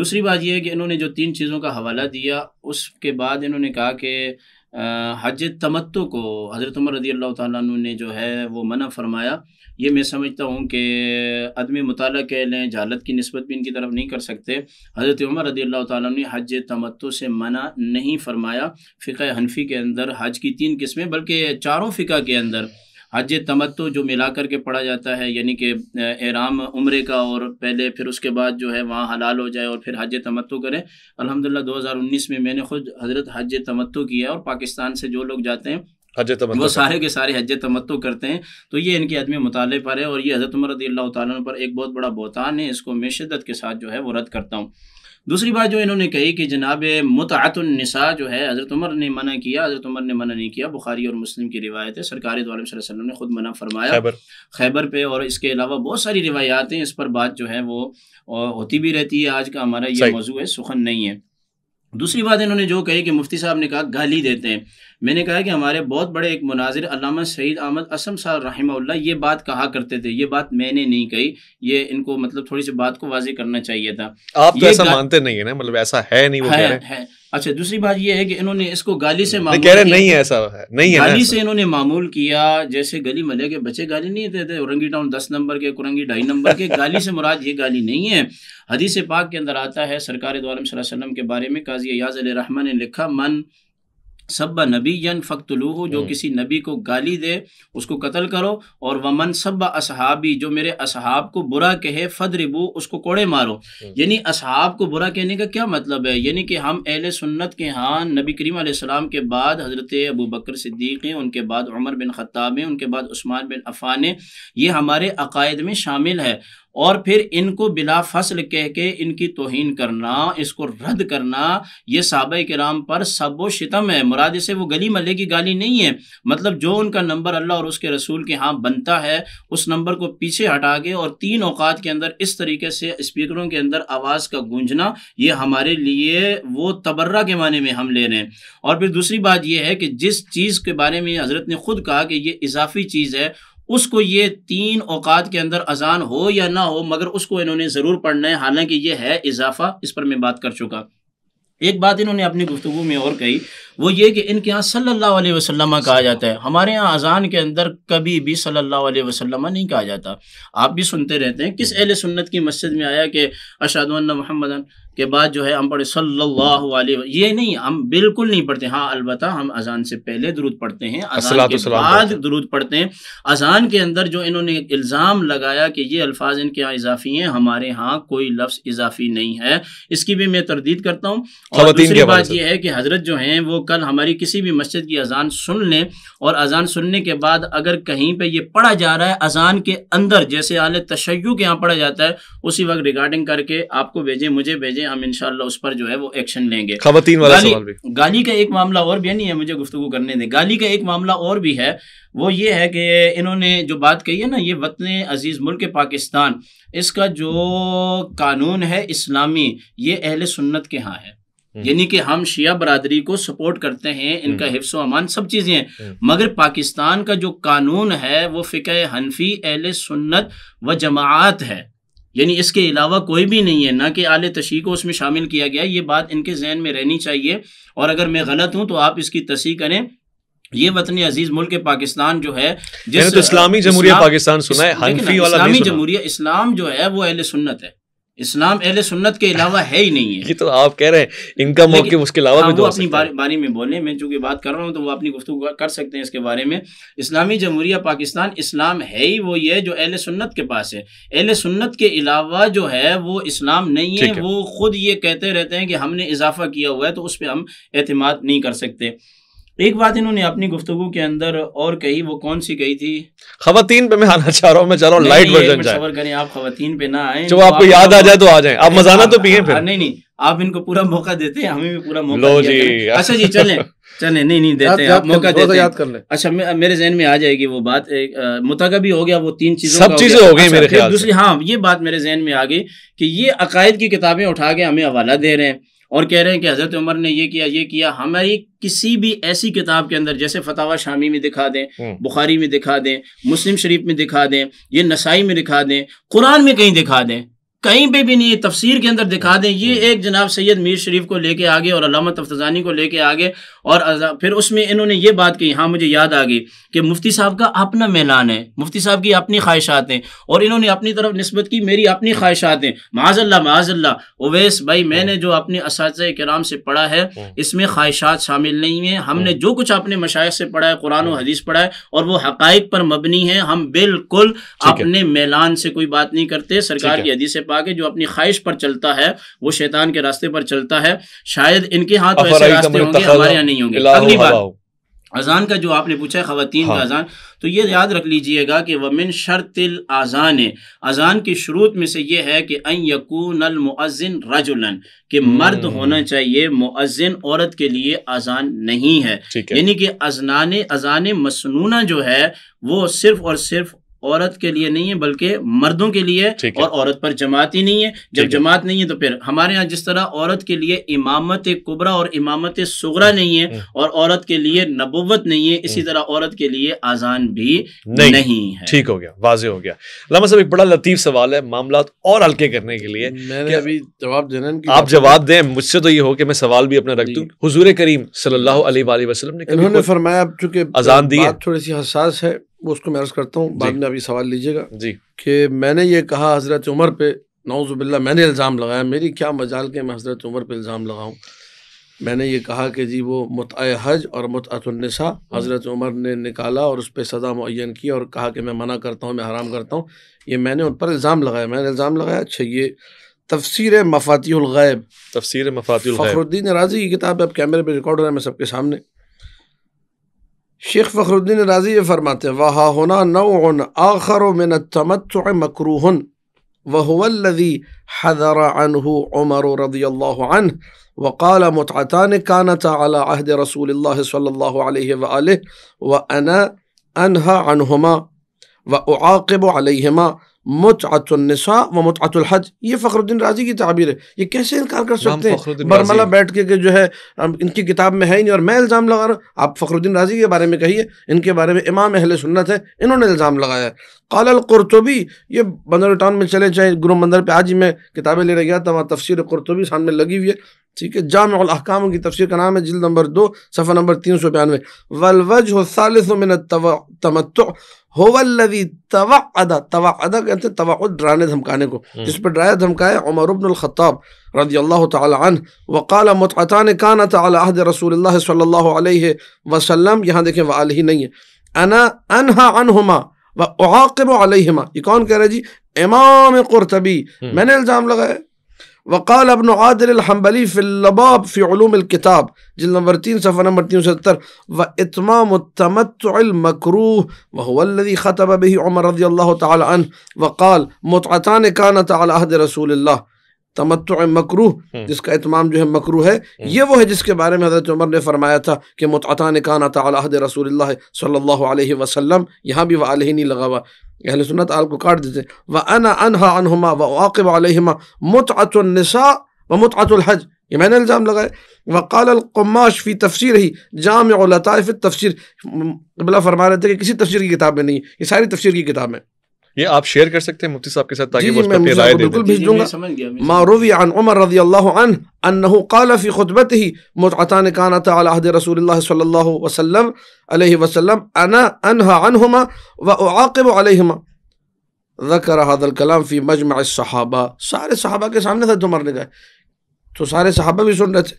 [SPEAKER 3] दूसरी बात यह है कि इन्होंने जो तीन चीज़ों का हवाला दिया उसके बाद इन्होंने कहा कि हज तमत्तो को हज़रत उमर रदी अल्लाह तु ने जो है वो मना फरमाया ये मैं समझता हूँ कि अदम मुताल कह लें जालत की नस्बत भी इनकी तरफ नहीं कर सकते हज़रत उमर रदी अल्लाह तुम ने हज तमतु से मना नहीं फरमाया फ़िका हनफी के अंदर हज की तीन किस्में बल्कि चारों फ़िका के अंदर हज तमत् जो मिला करके पढ़ा जाता है यानी कि एराम उम्र का और पहले फिर उसके बाद जो है वहाँ हलाल हो जाए और फिर हज तमत् करें अलहमदिल्ला दो हज़ार उन्नीस में मैंने खुद हज़रत हज तमत्तो किया और पाकिस्तान से जो लोग जाते हैं
[SPEAKER 1] वो सारे के
[SPEAKER 3] सारे हज तमत्तु करते हैं तो ये इनके आदमी मताले पर है और ये हज़रत उमर रदी अल्लाह पर एक बहुत बड़ा बोतान है इसको मैं शिद्दत के साथ जो है वो रद्द करता हूँ दूसरी बात जो इन्होंने कही कि जनाब मतआतनिसा जो है हज़रत उमर ने मना किया हज़रत उमर ने मना नहीं किया बुखारी और मुस्लिम की रिवायत है सरकारी वसल्लम ने ख़ुद मना फरमाया खैबर खैबर पे और इसके अलावा बहुत सारी रिवायातें इस पर बात जो है वो होती भी रहती है आज का हमारा ये मौजू है सुखन नहीं है दूसरी बात इन्होंने जो कही कि मुफ्ती साहब ने कहा गाली देते हैं मैंने कहा कि हमारे बहुत बड़े एक मुनाजिर अलामा सईद अहमद असम साहब रहमल ये बात कहा करते थे ये बात मैंने नहीं कही ये इनको मतलब थोड़ी सी बात को वाजी करना चाहिए था आप तो ऐसा मानते
[SPEAKER 1] नहीं है ना मतलब ऐसा है नहीं वो है, है,
[SPEAKER 3] है अच्छा दूसरी बात यह है कि इन्होंने इसको गाली से मामूल कह रहे नहीं है ऐसा है नहीं है गाली से इन्होंने मामूल किया जैसे गली मले के बच्चे गाली नहीं देते औरंगी टाउन दस नंबर के कुरंगी ढाई नंबर के गाली से मुराद ये गाली नहीं है हदीस पाक के अंदर आता है सरकार द्वारा के बारे में काजी अयाज ने लिखा मन सब नबी जन फ़क्तलूह जो हम्म। किसी नबी को गाली दे उसको कत्ल करो और वमन सब असहाबी जो मेरे असहाब को बुरा कहे फदरिबू उसको कोड़े मारो हम्म। यानी असहाब को बुरा कहने का क्या मतलब है यानी कि हम अहल सुन्नत के हाँ नबी करीम सलाम के बाद हज़रत अबू बकर सिद्दीक़ हैं उनके बाद उमर बिन ख़त्ताब हैं उनके बाद उस्मान बिन अफ़ान हैं ये हमारे अकायद में शामिल है और फिर इनको बिला फसल कह के इनकी तोहन करना इसको रद्द करना ये के नाम पर सब व शितम है मुराद से वो गली मल्ले की गाली नहीं है मतलब जो उनका नंबर अल्लाह और उसके रसूल के यहाँ बनता है उस नंबर को पीछे हटा के और तीन औकात के अंदर इस तरीके से स्पीकरों के अंदर आवाज़ का गूंजना ये हमारे लिए वो तबर्रा के माने में हम ले रहे हैं और फिर दूसरी बात यह है कि जिस चीज़ के बारे में हज़रत ने ख़ुद कहा कि ये इजाफी चीज़ है उसको ये तीन औकात के अंदर अजान हो या ना हो मगर उसको इन्होंने ज़रूर पढ़ना है हालांकि ये है इजाफा इस पर मैं बात कर चुका एक बात इन्होंने अपनी गुफ्तु में और कही वो ये कि इनके यहाँ सल्लल्लाहु अलैहि वसल्लम कहा जाता है हमारे यहाँ अजान के अंदर कभी भी सल्लल्लाहु अलैहि वसल्लम नहीं कहा जाता आप भी सुनते रहते हैं किस अहल सुन्नत की मस्जिद में आया कि अशादन महमदन के बाद जो है हम पढ़े सल्लल्लाहु अलैहि ये नहीं हम बिल्कुल नहीं पढ़ते हाँ अलबत् हम अजान से पहले दरूद पढ़ते हैं अजान के बाद दरूद पढ़ते हैं अजान के अंदर जो इन्होंने इल्ज़ाम लगाया कि ये अल्फाज इनके यहाँ इजाफी हैं हमारे यहाँ कोई लफ्ज़ इजाफी नहीं है इसकी भी मैं तरदीद करता हूँ और दूसरी बात यह है कि हज़रत जो हैं वो कल हमारी किसी भी मस्जिद की अजान सुन लें और अजान सुनने के बाद अगर कहीं पर यह पढ़ा जा रहा है अजान के अंदर जैसे आल तशैय के यहाँ पढ़ा जाता है उसी वक्त रिकॉर्डिंग करके आपको भेजें मुझे भेजें हम इनशाला उस पर जो है वो एक्शन लेंगे गाली, सवाल भी गाली का एक मामला और भी है नहीं है मुझे गुफ्तु करने दें गाली का एक मामला और भी है वो ये है कि इन्होंने जो बात कही है ना ये वतन अजीज़ मुल्क पाकिस्तान इसका जो कानून है इस्लामी ये अहल सुन्नत के यहाँ है हम्म। यानी कि हम शिया बरदरी को सपोर्ट करते हैं इनका हम्म। हिफ्स अमान सब चीज़ें हैं हम्म। मगर पाकिस्तान का जो कानून है वो फ़िक हनफी अहल सुन्नत व जमात है यानी इसके अलावा कोई भी नहीं है ना कि आल तशी को उसमें शामिल किया गया ये बात इनके जहन में रहनी चाहिए और अगर मैं गलत हूँ तो आप इसकी तसी करें ये वतन अजीज मुल्क पाकिस्तान जो है जिस तो इस्लामी जमहूरिया पाकिस्तान सुना है हनफी वाला इस्लामी जमहूरिया इस्लाम जो है वो अहल सुन्नत है इस्लाम अहल सुन्नत के अलावा है ही नहीं है ये तो आप कह रहे हैं इनका मौके उसके अलावा भी हाँ, तो अपनी बारे, बारे में बोले मैं चूंकि बात कर रहा हूँ तो वो अपनी गुफ्तु कर सकते हैं इसके बारे में इस्लामी जमहूरिया पाकिस्तान इस्लाम है ही वो ये जो अहल सुन्नत के पास है अहल सुन्नत के अलावा जो है वो इस्लाम नहीं है वो खुद ये कहते रहते हैं कि हमने इजाफा किया हुआ है तो उस पर हम एतम नहीं कर सकते एक बात इन्होंने अपनी गुफ्तगु के अंदर और कही वो कौन सी कही थी खातन पे मैं
[SPEAKER 1] आना चाह रहा हूँ मैं चाह रहा हूँ लाइट वर्जन
[SPEAKER 3] करें आप खातन पे ना आए जो तो आपको याद आ जाए तो आ जाए आप मजाना तो पिए नहीं नहीं आप इनको पूरा मौका देते हैं हमें भी पूरा मौका जी अच्छा जी चले चले नहीं नहीं देते हैं आप मौका तो देते याद कर ले अच्छा मेरे जहन में आ जाएगी वो बात मुतका भी हो गया वो तीन चीजों सब चीजें हो गई अच्छा, मेरे ख्याल दूसरी हाँ ये बात मेरे जहन में आ गई कि ये अकायद की किताबें उठा के हमें हवाला दे रहे हैं और कह रहे हैं कि हज़रत उमर ने ये किया ये किया हमारी किसी भी ऐसी किताब के अंदर जैसे फतावा शामी में दिखा दें हम्म। बुखारी में दिखा दें मुस्लिम शरीफ में दिखा दें ये नसाई में दिखा दें कुरान में कहीं दिखा दें कहीं पे भी नहीं तफसीर के अंदर दिखा दें ये हम्म। एक जनाब सैयद मीर शरीफ को लेके आगे और अलामत अफ्तजानी को लेके आगे और फिर उसमें इन्होंने ये बात कही हाँ मुझे याद आ गई कि मुफ्ती साहब का अपना मैलान है मुफ्ती साहब की अपनी ख्वाहिशात हैं और इन्होंने अपनी तरफ नस्बत की मेरी अपनी ख्वाहिशात हैं माजल्ला माजल्ला ओवैस भाई हम्म। मैंने जो अपने इस कराम से पढ़ा है हम्म। इसमें ख्वाहिशात शामिल नहीं है हमने जो कुछ अपने मशाइ से पढ़ा है कुरान हदीस पढ़ा है और वो हक़ पर मबनी है हम बिल्कुल अपने मैलान से कोई बात नहीं करते सरकार की हदीस पाके जो अपनी ख्वाहिश पर चलता है वो शैतान के रास्ते पर चलता है शायद इनके हाथ तो ऐसे रास्ते होंगे हमारे यहाँ नहीं होंगे अगली बात अजान का जो आपने पूछा है खातन का हाँ। अजान तो ये याद रख लीजिएगा कि वमिन शर्त अजान अजान की शुरूत में से ये है कि अकून यकून अलमुअज़िन रजुलन कि मर्द हम्म। होना चाहिए मुअज़िन औरत के लिए अजान नहीं है यानी कि अजनान अजान मसनूना जो है वो सिर्फ़ और सिर्फ औरत के लिए नहीं है बल्कि मर्दों के लिए और औरत पर जमात ही नहीं है जब जमात नहीं है तो फिर हमारे यहाँ जिस तरह औरत के लिए इमामत कुबरा और इमामत सुगरा नहीं है हम्म। और औरत के लिए नबोवत नहीं है इसी हम्म। तरह औरत के लिए आजान भी नहीं, नहीं
[SPEAKER 1] है ठीक हो गया वाजे हो गया लामा साहब एक बड़ा लतीफ सवाल है मामला और हल्के करने के लिए मैंने
[SPEAKER 2] अभी जवाब देना आप जवाब
[SPEAKER 1] दें मुझसे तो ये हो कि मैं सवाल भी अपना रख दू हजूर करीम सल्ला
[SPEAKER 2] ने फरमाया चूंकि दी थोड़ी सी हसास है उसको मैं अर्ज़ करता हूँ बाद में अभी सवाल लीजिएगा जी कि मैंने ये कहा हज़रत उमर पे नौजुबिल्ला मैंने इल्ज़ाम लगाया मेरी क्या मजाल के मैं हज़रत उमर पे इल्ज़ाम लगाऊँ मैंने ये कहा कि जी वो मत हज और मतअतनसा हज़रत उमर ने निकाला और उस पर सज़ा मुन की और कहा कि मैं मना करता हूँ मैं हराम करता हूँ ये मैंने उन पर इल्ज़ाम लगाया मैंने इल्ज़ाम लगाया अच्छा ये तफसर मफातीब तफसर मफाती राजी की किताब अब कैमरे पर रिकॉर्ड हो रहा है मैं सबके सामने شيخ فخر الدين الرازي فرماتے ہیں هنا نوع آخر من التمتع مَكْرُوهٌ وهو الذي حذر عنه عمر رضي الله عنه وقال متعتان كانتا على عهد رسول الله صلى الله عليه وآله وأنا أنهى عنهما وأعاقب عليهما हज व ये फ़खरुद्दीन राजी की ताबीर है ये कैसे इनकार कर सकते हैं बरमला बैठ के, के जो है इनकी किताब में है ही नहीं और मैं इल्ज़ाम लगा रहा हूँ आप फ़खरुद्दीन राजी के बारे में कहिए इनके बारे में इमाम अहल सुन्नत है इन्होंने इल्ज़ाम लगाया कल अलतुबी ये बंदर टाउन में चले चाहे गुरु मंदिर पर आज ही मैं किताबें लेने गया था वहाँ तफसर कुरतुबी सामने लगी हुई है ठीक है जाम अहकाम की तफसीर का नाम है जिल नंबर दो सफ़ा नंबर तीन सौ बयानवे वलवज हो सालिसन तमत होवल्लवी तवा अदा तवा अदा कहते हैं तवा डराने धमकाने को हम्म। जिस पर डराया धमकाया उमर उबनख़ाब रदी अल्लाह तन वक़ाल मतता ने काना तहद रसूल सल्ला वसलम यहाँ देखें आल ही नहीं है अना अनहा अनहुमा व आकब अलहिमा ये कौन कह रहे जी इमाम कुरतबी हम्म। मैंने इल्ज़ाम लगाया वक़ाल अबन आदिलहम्बली फ़िल्लबाब फ़ी ूम किताब जिल नंबर तीन सफ़ा नंबर तीन सौ सत्तर व इतमाम तमतमकरूह वल्लि ख़तब बही उमर रजी अल्लाह तन वक़ाल मततान कान तहद रसूल तमत मकरूह हम्म। जिसका इतमाम जो है मकरू है हम्म। ये वो है जिसके बारे में हज़रत उमर ने फरमाया था कि मुतता निकान तहद रसूल सल्ला वसलम यहाँ भी वाल आलही नहीं लगा हुआ अहल सुनत आल को काट देते व अना अनहा अनहुमा व वाक़ब आलहिमा मुतनसा व हज ये मैंने इल्ज़ाम लगाया वकालमाश फ़ी तफसर ही जाम लताफ़ तफसर बला फरमा रहे थे कि किसी तफसर की किताब में नहीं ये सारी तफसर की किताब में
[SPEAKER 1] ये आप शेयर कर सकते हैं मुफ्ती साहब के साथ ताकि वो अपनी राय दे बिल्कुल भेज दूंगा
[SPEAKER 2] मारूवी अन उमर रजी अल्लाह अन अन्नहु قال في خطبته متعتان كانت على عهد رسول الله صلى الله وسلم عليه وسلم انا انهى عنهما واعاقب عليهما ذكر هذا الكلام في مجمع الصحابه सारे सहाबा के सामने था उमर ने कहा तो सारे सहाबा भी सुन रहे थे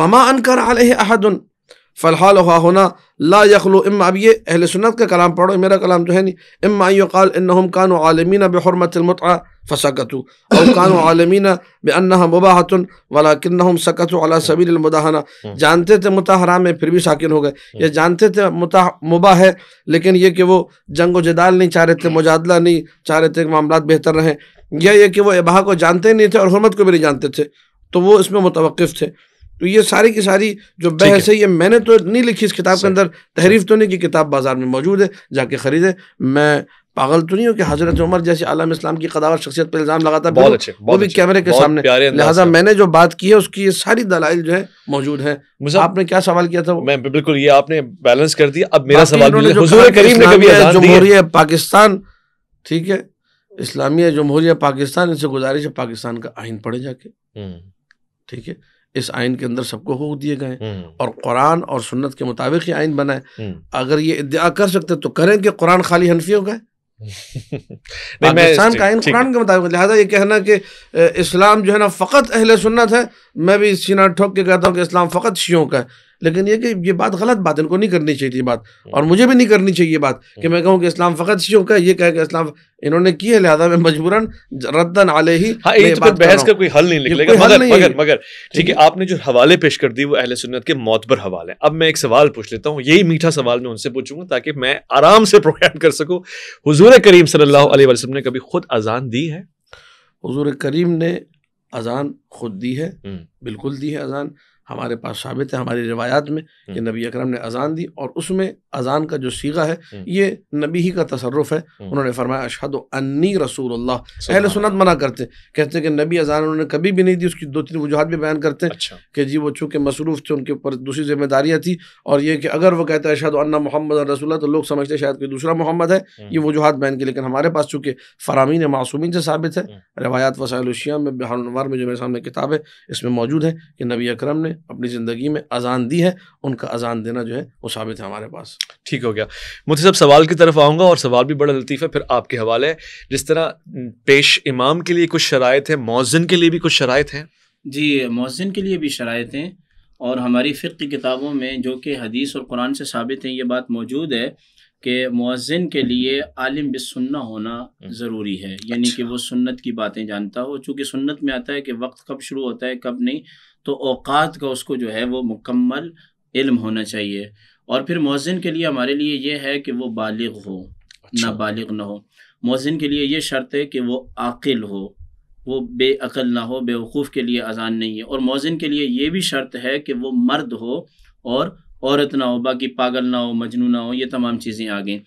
[SPEAKER 2] वमा अनकर अलैहि अहदन फ़लहाल होना ला यखलो इम अब ये अहल सुनत का कलाम पढ़ो मेरा कलाम तो है नहीं इम आयोकाल इनहम कान आलमीना बहरमतमत फ़सकतु और कान आलमीना बन्ना मुबाहतन वाला किन्नहम सकत अला जानते थे मुता हराम में फिर भी शाकिन हो गए ये जानते थे मुता मुबा है लेकिन ये कि वो जंग जदाल नहीं चाह रहे थे मुजादला नहीं चाह रहे थे कि मामला बेहतर रहें यह कि वह इबाह को जानते नहीं थे और हरमत को भी नहीं जानते थे तो वो इसमें मुतवक़ थे तो ये सारी की सारी जो बहस है ये मैंने तो नहीं लिखी इस किताब के अंदर तहरीफ तो नहीं की किताब बाजार में मौजूद है जाके खरीदे मैं पागल तो नहीं हूँ कि हजरत उमर जैसे आलम इस्लाम की कदावर शख्सियत पर इल्ज़ाम लगाता बहुत अच्छे बहुत भी कैमरे के सामने लिहाजा मैंने जो बात की है उसकी ये सारी दलाइल जो है मौजूद है आपने क्या सवाल किया था मैं बिल्कुल ये आपने बैलेंस कर दिया अब मेरा सवाल जमहूरिया पाकिस्तान ठीक है इस्लामिया जमहूरिया पाकिस्तान इनसे गुजारिश है पाकिस्तान का आइन पढ़े जाके हम्म। ठीक है इस आइन के अंदर सबको हकूक दिए गए हम्म। और कुरान और सुन्नत के मुताबिक ही आइन बनाए हम्म। अगर ये इद्दा कर सकते तो करें कि कुरान खाली हनफी हो गए [LAUGHS] पाकिस्तान का आइन कुरान के मुताबिक लिहाजा ये कहना कि इस्लाम जो है ना फ़कत अहल सुन्नत है मैं भी सीना ठोक के कहता हूँ कि इस्लाम फ़कत शियों का है लेकिन ये कि ये बात गलत बात इनको नहीं करनी चाहिए बात हम्म। और मुझे भी नहीं करनी चाहिए बात कि हम्म। मैं कहूँ कि इस्लाम फ़कत शियों का ये कहे कि इस्लाम इन्होंने किए लिहाजा में मजबूरन रद्दन आले ही हाँ, तो बहस का
[SPEAKER 1] कोई हल नहीं निकलेगा मगर नहीं मगर मगर ठीक है हम्म। आपने जो हवाले पेश कर दिए वो अहले सुन्नत के मौत पर हवाले अब मैं एक सवाल पूछ लेता हूँ यही मीठा सवाल मैं उनसे पूछूंगा ताकि मैं आराम से प्रोग्राम कर सकूँ हजूर करीम सल
[SPEAKER 2] वसम ने कभी खुद अजान दी है हजूर करीम ने अजान खुद दी है बिल्कुल दी है अजान हमारे पास साबित है हमारी रिवायात में कि हम्म। नबी अकरम ने अजान दी और उसमें अजान का जो सीगा है हम्म। ये नबी ही का तसरफ है हम्म। उन्होंने फरमाया अशद अन्नी रसूल अल्लाह अहल सुनत मना करते कहते कि नबी अजान उन्होंने कभी भी नहीं दी उसकी दो तीन वजूहत भी बयान करते अच्छा। कि जी वो चूँकि मसरूफ़ थे उनके ऊपर दूसरी जिम्मेदारियाँ थी और ये कि अगर वो कहते हैं अशहद अन्ना मोहम्मद रसूल तो लोग समझते शायद कोई दूसरा मोहम्मद है ये वजूहत बयान की लेकिन हमारे पास चूँकि फरामीन मासूमिन से साबित है रवायात वसाइलशिया में बिहार में जो मेरे सामने किताब है इसमें मौजूद है कि नबी अक्रम ने अपनी ज़िंदगी में अजान दी है उनका अजान देना जो है वो साबित है हमारे पास ठीक हो गया मुझे सब सवाल की तरफ आऊँगा और सवाल भी बड़ा लतीफ़ है फिर आपके
[SPEAKER 1] हवाले है जिस तरह पेश इमाम के लिए कुछ शराय है मौजन के लिए भी कुछ शराय हैं
[SPEAKER 3] जी मौजन के लिए भी शराय हैं और हमारी फ़िर की किताबों में जो कि हदीस और कुरान से साबित हैं ये बात मौजूद है कि मुअज़िन के लिए आलिम बिसन्ना होना हम्म। ज़रूरी है यानी अच्छा। कि वो सुन्नत की बातें जानता हो चूँकि सुन्नत में आता है कि वक्त कब शुरू होता है कब नहीं तो औक़ात का उसको जो है वो मुकम्मल इल्म होना चाहिए और फिर मौजिन के लिए हमारे लिए ये है कि वो बालग हो अच्छा। बालग ना हो मौजिन के लिए ये शर्त है कि वो आकिल हो वो बेअल ना हो बेवकूफ़ के लिए अजान नहीं है और मौजिन के लिए ये भी शर्त है कि वो मर्द हो और औरत ना हो बाकी पागल ना हो मजनू ना हो ये तमाम चीज़ें आ गई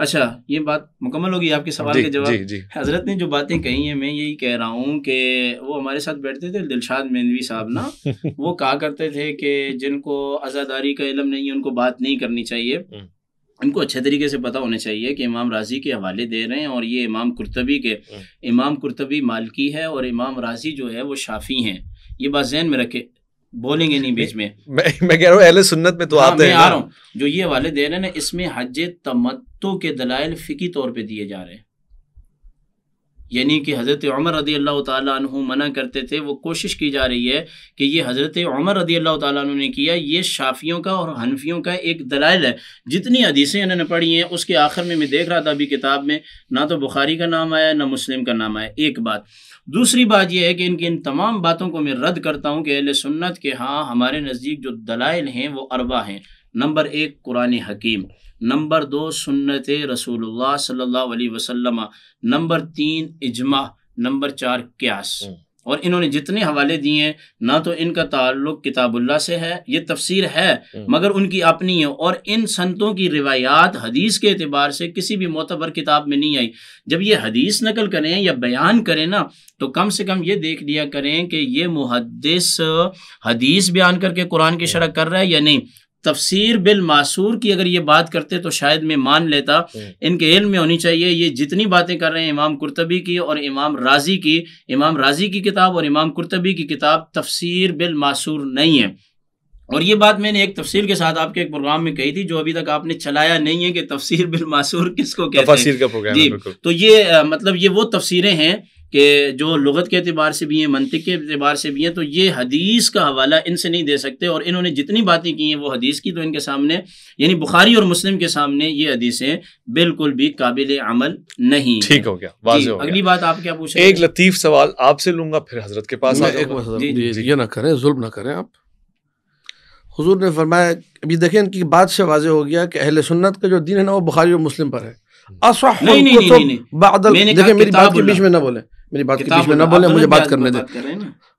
[SPEAKER 3] अच्छा ये बात मुकम्मल होगी आपके सवाल के जवाब हजरत ने जो बातें कही हैं मैं यही कह रहा हूँ कि वो हमारे साथ बैठते थे दिलशाद मेंदवी साहब ना [LAUGHS] वो कहा करते थे कि जिनको आज़ादारी का इलम नहीं है उनको बात नहीं करनी चाहिए इनको हम्म। अच्छे तरीके से पता होना चाहिए कि इमाम राजी के हवाले दे रहे हैं और ये इमाम कुर्तबी के हम्म। इमाम कुर्तबी मालकी है और इमाम राजी जो है वो शाफ़ी हैं ये बात जहन में रखे बोलेंगे नहीं बीच में
[SPEAKER 1] मैं मैं कह रहा हूँ सुन्नत में तो हाँ, आते हैं आ रहा हूँ
[SPEAKER 3] जो ये वाले दे रहे हैं ना इसमें हज तमत्तो के दलाइल फिकी तौर पे दिए जा रहे हैं यानी कि हज़रत उमर रदी अल्लाह तु मना करते थे वो कोशिश की जा रही है कि ये हज़रत उमर रदी अल्लाह तु ने किया ये शाफियों का और हनफियों का एक दलाइल है जितनी हदीसें इन्होंने पढ़ी हैं उसके आखिर में मैं देख रहा था अभी किताब में ना तो बुखारी का नाम आया ना मुस्लिम का नाम आया एक बात दूसरी बात यह है कि इनकी इन तमाम बातों को मैं रद्द करता हूँ कि अहल सुन्नत के हाँ हमारे नज़दीक जो दलाइल हैं वो अरबा हैं नंबर एक कुरान हकीम नंबर दो सुन्नत रसूलुल्लाह सल्लल्लाहु अलैहि वसल्लम नंबर तीन इजमा नंबर चार क्यास हम्म। और इन्होंने जितने हवाले दिए हैं ना तो इनका ताल्लुक किताबुल्ला से है ये तफसीर है हम्म। मगर उनकी अपनी है और इन संतों की रिवायात हदीस के अतबार से किसी भी मोतबर किताब में नहीं आई जब ये हदीस नकल करें या बयान करें ना तो कम से कम ये देख लिया करें कि ये मुहदस हदीस बयान करके कुरान की हम्म। शरह कर रहा है या नहीं तफसीर बिल मासूर की अगर ये बात करते तो शायद मैं मान लेता हम्म। इनके इल्म में होनी चाहिए ये जितनी बातें कर रहे हैं इमाम कुरतबी की और इमाम राजी की इमाम राजी की किताब और इमाम कुरतबी की किताब तफसीर बिल मासूर नहीं है और ये बात मैंने एक तफसीर के साथ आपके एक प्रोग्राम में कही थी जो अभी तक आपने चलाया नहीं है कि तफसीर बिल मासूर किसको कहते हैं जी तो ये मतलब ये वो तफसीरें हैं कि जो लगत के अतबार से भी हैं मनतिक के अतबार से भी हैं तो ये हदीस का हवाला इनसे नहीं दे सकते और इन्होंने जितनी बातें की हैं वो हदीस की तो इनके सामने यानी बुखारी और मुस्लिम के सामने ये हदीसें बिल्कुल भी काबिल अमल नहीं ठीक हो गया हो अगली
[SPEAKER 1] बात आप क्या पूछ एक लतीफ़ सवाल आपसे लूंगा फिर हजरत के पास ये
[SPEAKER 2] ना करें जुल्म ना करें आप हजूर ने फरमाया अभी देखें इनकी बात से वाजे हो गया कि अहल सुन्नत का जो दिन है ना वो बुखारी और मुस्लिम पर है
[SPEAKER 3] असह नहीं, नहीं, नहीं, नहीं, नहीं, नहीं, नहीं, नहीं, नहीं, नहीं, नहीं, नहीं, नहीं, नहीं, नहीं,
[SPEAKER 2] नहीं, नहीं, नहीं, मेरी बात के बीच में ना बोले मुझे बात करने दे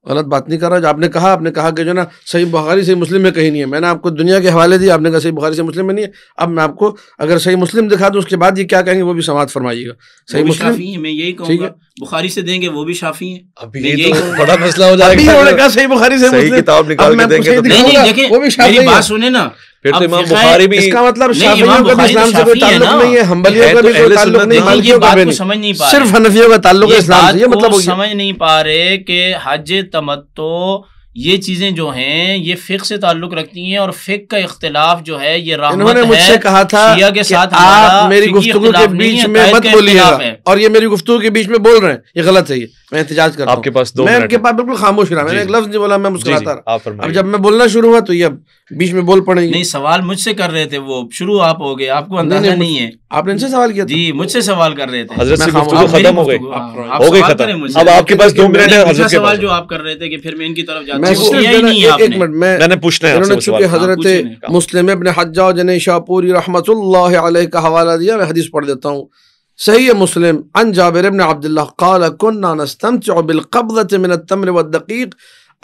[SPEAKER 2] गलत बात नहीं कर रहा आपने कहा आपने कहा कि जो ना सही बुखारी सही मुस्लिम में कहीं नहीं है मैंने आपको दुनिया के हवाले दिए आपने कहा सही बुखारी सही मुस्लिम में नहीं है अब मैं आपको अगर सही मुस्लिम दिखा दूँ उसके बाद ये क्या कहेंगे वो भी समाज फरमाइएगा सही मुस्लिम यही कहूँगा
[SPEAKER 3] बुखारी से देंगे वो भी शाफी है अभी ये तो बड़ा मसला हो जाएगा सही बुखारी से किताब निकाल के देंगे तो वो भी शाफी बात सुने ना फिर तो इमाम बुखारी भी इसका मतलब शाफियों का इस्लाम से कोई ताल्लुक नहीं है हंबलियों का तो भी कोई ताल्लुक नहीं है ये बात को समझ नहीं पा सिर्फ हनफियों का ताल्लुक है इस्लाम से ये मतलब समझ नहीं पा रहे कि हज तमत्तो ये चीज़ें जो हैं ये फ़िक से ताल्लुक़ रखती हैं और फ़िक का इख्तलाफ जो है ये इन्होंने मुझसे कहा था के साथ आप मेरी गुफ्तु के बीच में मत बोलिएगा
[SPEAKER 2] और ये मेरी गुफ्तु के बीच में बोल रहे हैं ये गलत है ये मैं एहतजाज कर आपके पास दो मैं इनके पास बिल्कुल खामोश रहा मैंने एक लफ्ज़ नहीं बोला मैं मुस्कुराता रहा अब जब मैं बोलना शुरू हुआ तो ये बीच में बोल पड़ेंगे नहीं
[SPEAKER 3] सवाल मुझसे कर रहे थे वो शुरू आप हो गए आपको अंदाजा नहीं नहीं, है आपने इनसे सवाल किया जी मुझसे सवाल कर रहे थे हजरत से गुफ्तगू खत्म हो गई हो गई खत्म अब आपके पास 2 मिनट है हजरत के सवाल जो आप कर रहे थे कि फिर मैं इनकी तरफ जाता हजरत
[SPEAKER 2] मुस्लिम अपने हजा जन शाहपुरी रहमतुल्लाह का हवाला दिया मैं हदीस पढ़ देता हूँ सही है मुस्लिम अन जाबिर इब्न अब्दुल्लाह قال كنا نستمتع बिल من التمر والدقيق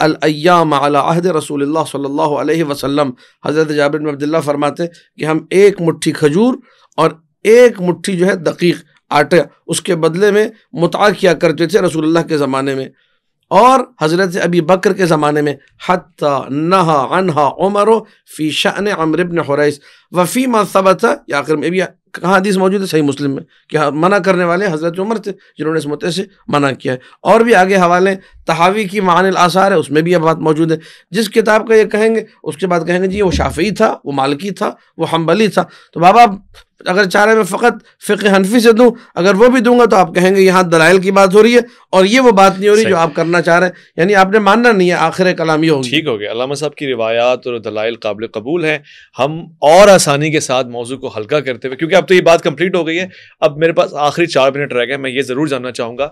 [SPEAKER 2] الايام على عهد رسول الله صلى الله عليه وسلم हज़रत जाबिर बिन अब्दुल्लाह फरमाते हैं कि हम एक मुट्ठी खजूर और एक मुट्ठी जो है दकीक आटे उसके बदले में मुता किया करते थे रसूलुल्लाह के ज़माने में और हज़रत अबी बकर के ज़माने में हत नहा उमर उमर फ़ी शान अमरबन हरइस वफ़ी मबत या आखिर में भी कहाँ हदीस मौजूद है सही मुस्लिम में कि हाँ, मना करने वाले हज़रत उमर थे जिन्होंने इस मुद्दे से मना किया है और भी आगे हवाले तहावी की मान आसार है उसमें भी यह बात मौजूद है जिस किताब का ये कहेंगे उसके बाद कहेंगे जी वो शाफी था वो मालकी था वो हम्बली था तो बाबा अगर चाह रहे मैं फ़कत फ़िक हनफी से दूँ अगर वो भी दूंगा तो आप कहेंगे यहाँ दलाइल की बात हो रही है और ये वो बात नहीं हो रही जो आप करना चाह रहे हैं यानी आपने मानना नहीं है आखिर
[SPEAKER 1] कलाम ये हो ठीक हो गया अलामा साहब की रिवायात और दलाइल काबिल कबूल हैं हम और आसानी के साथ मौजू को हल्का करते हुए क्योंकि अब तो ये बात कम्प्लीट हो गई है अब मेरे पास आखिरी चार मिनट रह गए मैं ये ज़रूर जानना चाहूँगा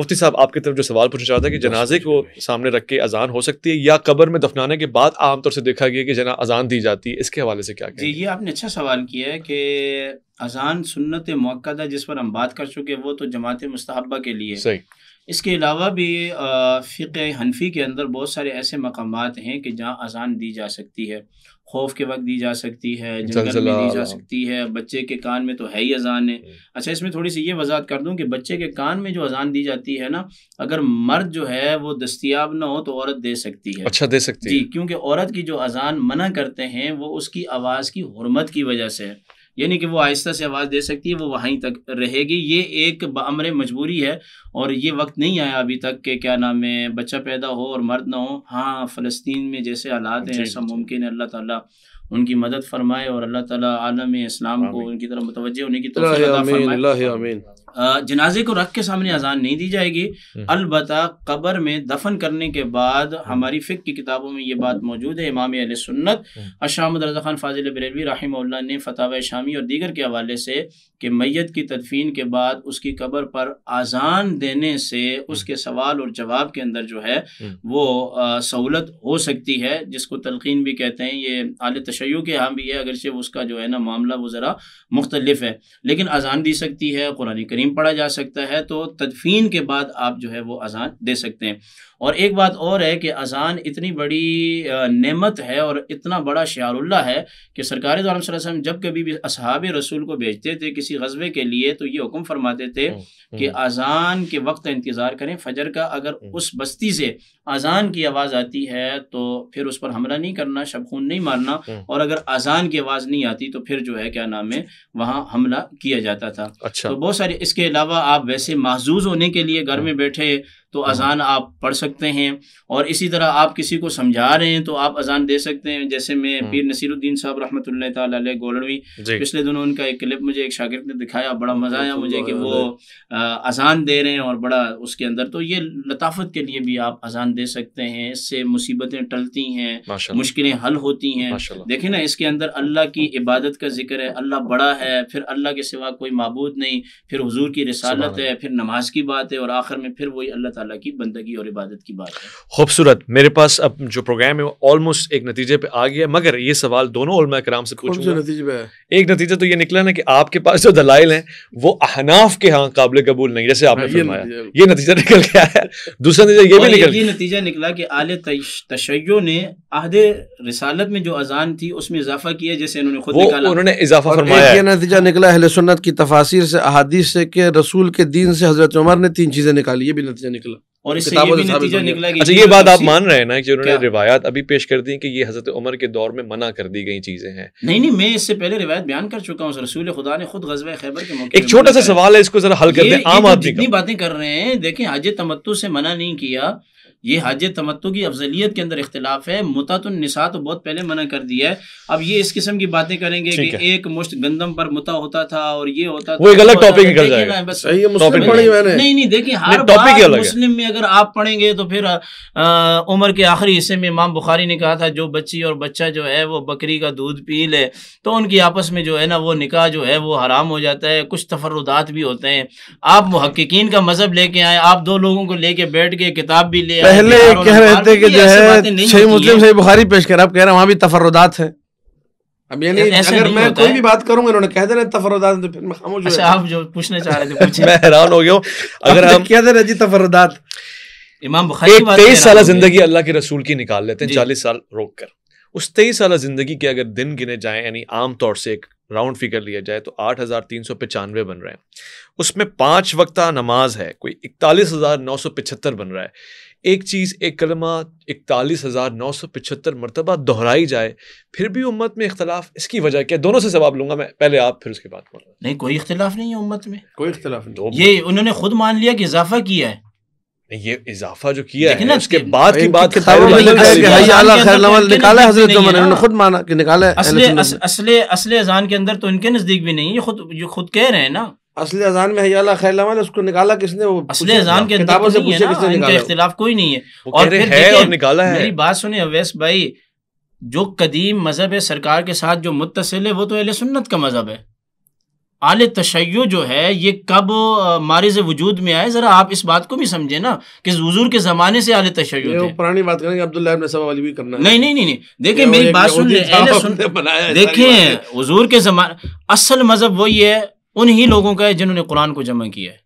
[SPEAKER 1] मुफ्ती साहब आपकी तरफ जो सवाल पूछना चाहता है कि जनाजे को सामने रख के अजान हो सकती है या कबर में दफनाने के बाद आमतौर से देखा गया कि जना अजान दी जाती है इसके हवाले से क्या
[SPEAKER 3] जी ये आपने अच्छा सवाल किया है कि अजान सुन्नत मौका जिस पर हम बात कर चुके वो तो जमात मुस्तबा के लिए सही इसके अलावा भी फ़िक हनफी के अंदर बहुत सारे ऐसे मकाम हैं कि जहाँ अजान दी जा सकती है खौफ के वक्त दी जा सकती है जंगल में दी जा सकती है बच्चे के कान में तो है ही अजान है हम्म। अच्छा इसमें थोड़ी सी ये वजात कर दूँ कि बच्चे के कान में जो अजान दी जाती है ना अगर मर्द जो है वो दस्तियाब ना हो तो औरत दे सकती है अच्छा दे सकती है जी क्योंकि औरत की जो अजान मना करते हैं वो उसकी आवाज़ की हरमत की वजह से है यानी कि वो आहिस्ता से आवाज़ दे सकती है वो वहीं तक रहेगी ये एक अमर मजबूरी है और ये वक्त नहीं आया अभी तक कि क्या नाम है बच्चा पैदा हो और मर्द ना हो हाँ फ़लस्तीन में जैसे हालात हैं ऐसा मुमकिन है अल्लाह ताला उनकी मदद फरमाए और अल्लाह ताला आलम इस्लाम को उनकी तरफ मुतवजह होने की तोफ़ी जनाजे को रख के सामने अजान नहीं दी जाएगी हम्म। अलबत् कबर में दफन करने के बाद हम्म। हमारी फ़िक की किताबों में ये बात मौजूद है इमाम अल सुन्नत हम्म। अशामद रजा खान फाजिल बरेलवी रही ने फताव शामी और दीगर के हवाले से कि मैत की तदफीन के बाद उसकी कबर पर आज़ान देने से उसके सवाल और जवाब के अंदर जो है वो सहूलत हो सकती है जिसको तलकिन भी कहते हैं ये आल तशय के यहाँ भी है अगरचे उसका जो है ना मामला वो ज़रा मुख्तलफ है लेकिन अजान दी सकती है कुरानी करीम पढ़ा जा सकता है तो तदफीन के बाद आप जो है वो अजान दे सकते हैं और एक बात और है कि अज़ान इतनी बड़ी नेमत है और इतना बड़ा शारुल्ला है कि सरकारी दौरान सर जब कभी भी असहाब रसूल को भेजते थे किसी गजबे के लिए तो ये हुक्म फरमाते थे हम्म, कि हम्म। अज़ान के वक्त इंतज़ार करें फजर का अगर हम्म। उस बस्ती से अज़ान की आवाज़ आती है तो फिर उस पर हमला नहीं करना शब खून नहीं मारना और अगर अज़ान की आवाज़ नहीं आती तो फिर जो है क्या नाम है वहाँ हमला किया जाता था अच्छा। तो बहुत सारे इसके अलावा आप वैसे महजूज होने के लिए घर में बैठे तो हम्म। अज़ान आप पढ़ सकते हैं और इसी तरह आप किसी को समझा रहे हैं तो आप अज़ान दे सकते हैं जैसे मैं हम्म। पीर नसीरुद्दीन साहब रहमत गोलवी पिछले दिनों उनका एक क्लिप मुझे एक शागिर्द ने दिखाया बड़ा मज़ा आया मुझे कि वो अज़ान दे रहे हैं और बड़ा उसके अंदर तो ये लताफत के लिए भी आप अज़ान दे सकते हैं इससे मुसीबतें टलती हैं मुश्किलें हल होती हैं देखिए ना इसके अंदर अल्लाह की इबादत का जिक्र है अल्लाह बड़ा है फिर अल्लाह के सिवा कोई मबूद नहीं फिर हजूर की रसालत है फिर नमाज की बात है और आखिर में फिर वही अल्लाह ताला की बंदगी और इबादत की बात है
[SPEAKER 1] खूबसूरत मेरे पास अब जो प्रोग्राम है ऑलमोस्ट एक नतीजे पे आ गया मगर ये सवाल दोनों कराम से नतीजे पे एक नतीजा तो ये निकला ना कि आपके पास जो दलाइल हैं वो अहनाफ के यहाँ काबिल कबूल नहीं जैसे आपने हाँ, फरमाया ये नतीजा निकल गया है दूसरा नतीजा ये भी निकल ये
[SPEAKER 3] नतीजा निकला कि आल तशैयो ने अहद रिसालत में जो अजान थी उसमें इजाफा किया जैसे इन्होंने खुद निकाला उन्होंने इजाफा फरमाया ये
[SPEAKER 2] नतीजा निकला अहले सुन्नत की तफासिर से अहादीस से के रसूल के दीन से हजरत उमर ने तीन चीज़ें निकाली ये भी नतीजा निकला और इससे ये भी नतीजा निकला कि अच्छा ये बात आप मान रहे हैं ना कि उन्होंने
[SPEAKER 1] रिवायत अभी पेश कर दी कि ये हजरत उमर के दौर में मना कर दी गई चीज़ें हैं
[SPEAKER 2] नहीं
[SPEAKER 3] नहीं मैं इससे पहले रिवायत बयान कर चुका हूँ रसूल खुदा ने खुद गजब खैबर के मौके एक छोटा सा सवाल
[SPEAKER 1] है इसको जरा हल कर दे आम तो आदमी इतनी
[SPEAKER 3] बातें कर रहे हैं देखें हाज तमत्तु से मना नहीं किया ये हज तमत्तु की अफजलियत के अंदर इख्तलाफ है मुतातुलनसा तो बहुत पहले मना कर दिया है अब ये इस किस्म की बातें करेंगे कि एक मुश्त गंदम पर मुता होता था और ये होता वो एक अलग टॉपिक निकल जाएगा नहीं नहीं देखिए हर टॉपिक मुस्लिम में अगर आप पढ़ेंगे तो फिर उम्र के आखिरी हिस्से में इमाम बुखारी ने कहा था जो बच्ची और बच्चा जो है वो बकरी का दूध पी ले तो उनकी आपस में जो है ना वो निकाह जो है वो हराम हो जाता है कुछ तफरदात भी होते हैं आप महक्कीन का मजहब लेके आए आप दो लोगों को लेके बैठ के किताब भी ले पहले कह रहे थे कि जो है सही मुस्लिम
[SPEAKER 2] सही बुखारी पेश कर आप कह रहे हैं वहां भी तफरदात है अब यानी अगर मैं कोई भी बात करूंगा इन्होंने कह देना तफरदात तो फिर मैं खामोश अच्छा आप जो पूछने चाह रहे थे मैं हैरान हो गया हूँ अगर आप दे रहे जी तफरदात इमाम बुखारी एक तेईस साल जिंदगी अल्लाह
[SPEAKER 1] के रसूल की निकाल लेते हैं चालीस साल रोक कर उस तेईस साल जिंदगी के अगर दिन गिने जाए यानी आमतौर से एक राउंड फिगर लिया जाए तो आठ हज़ार तीन सौ पचानवे बन रहे हैं उसमें पांच वक्ता नमाज है कोई इकतालीस हज़ार नौ सौ पिछहत्तर बन रहा है एक चीज़ एक कलमा इकतालीस हज़ार नौ सौ पिछहत्तर मरतबा दोहराई जाए फिर भी उम्मत में इख्तलाफ इसकी वजह क्या दोनों से जवाब लूंगा मैं पहले आप फिर उसके बाद नहीं कोई
[SPEAKER 3] इख्तलाफ नहीं है उम्मत में कोई इख्तलाफ नहीं ये उन्होंने खुद मान लिया कि इजाफा किया है ये इजाफा जो किया है उसके बाद की बात तो निकाला हजरत खुद माना कि निकाला असले असले अजान के अंदर तो इनके नज़दीक भी नहीं है ये खुद ये खुद कह रहे हैं ना असली अजान में हया खैर
[SPEAKER 2] वाला उसको निकाला किसने वो असली अजान के किताबों तो से पूछे किसने निकाला
[SPEAKER 3] इख्तिलाफ कोई नहीं है और फिर है और निकाला है मेरी बात सुनिए अवैस भाई जो कदीम मजहब है सरकार के साथ जो मुतसिल है वो तो अहल सुन्नत का मजहब है आल तशैय जो है ये कब मारिज वजूद में आए ज़रा आप इस बात को भी समझे ना कि हजूर के ज़माने से आल तशैय पुरानी बात करेंगे अब्दुल्ला वाली भी करना नहीं नहीं नहीं, नहीं। देखिए मेरी बात सुन लें देखिए हजूर के ज़माने असल मज़हब वही है उन्हीं लोगों का है जिन्होंने कुरान को जमा किया है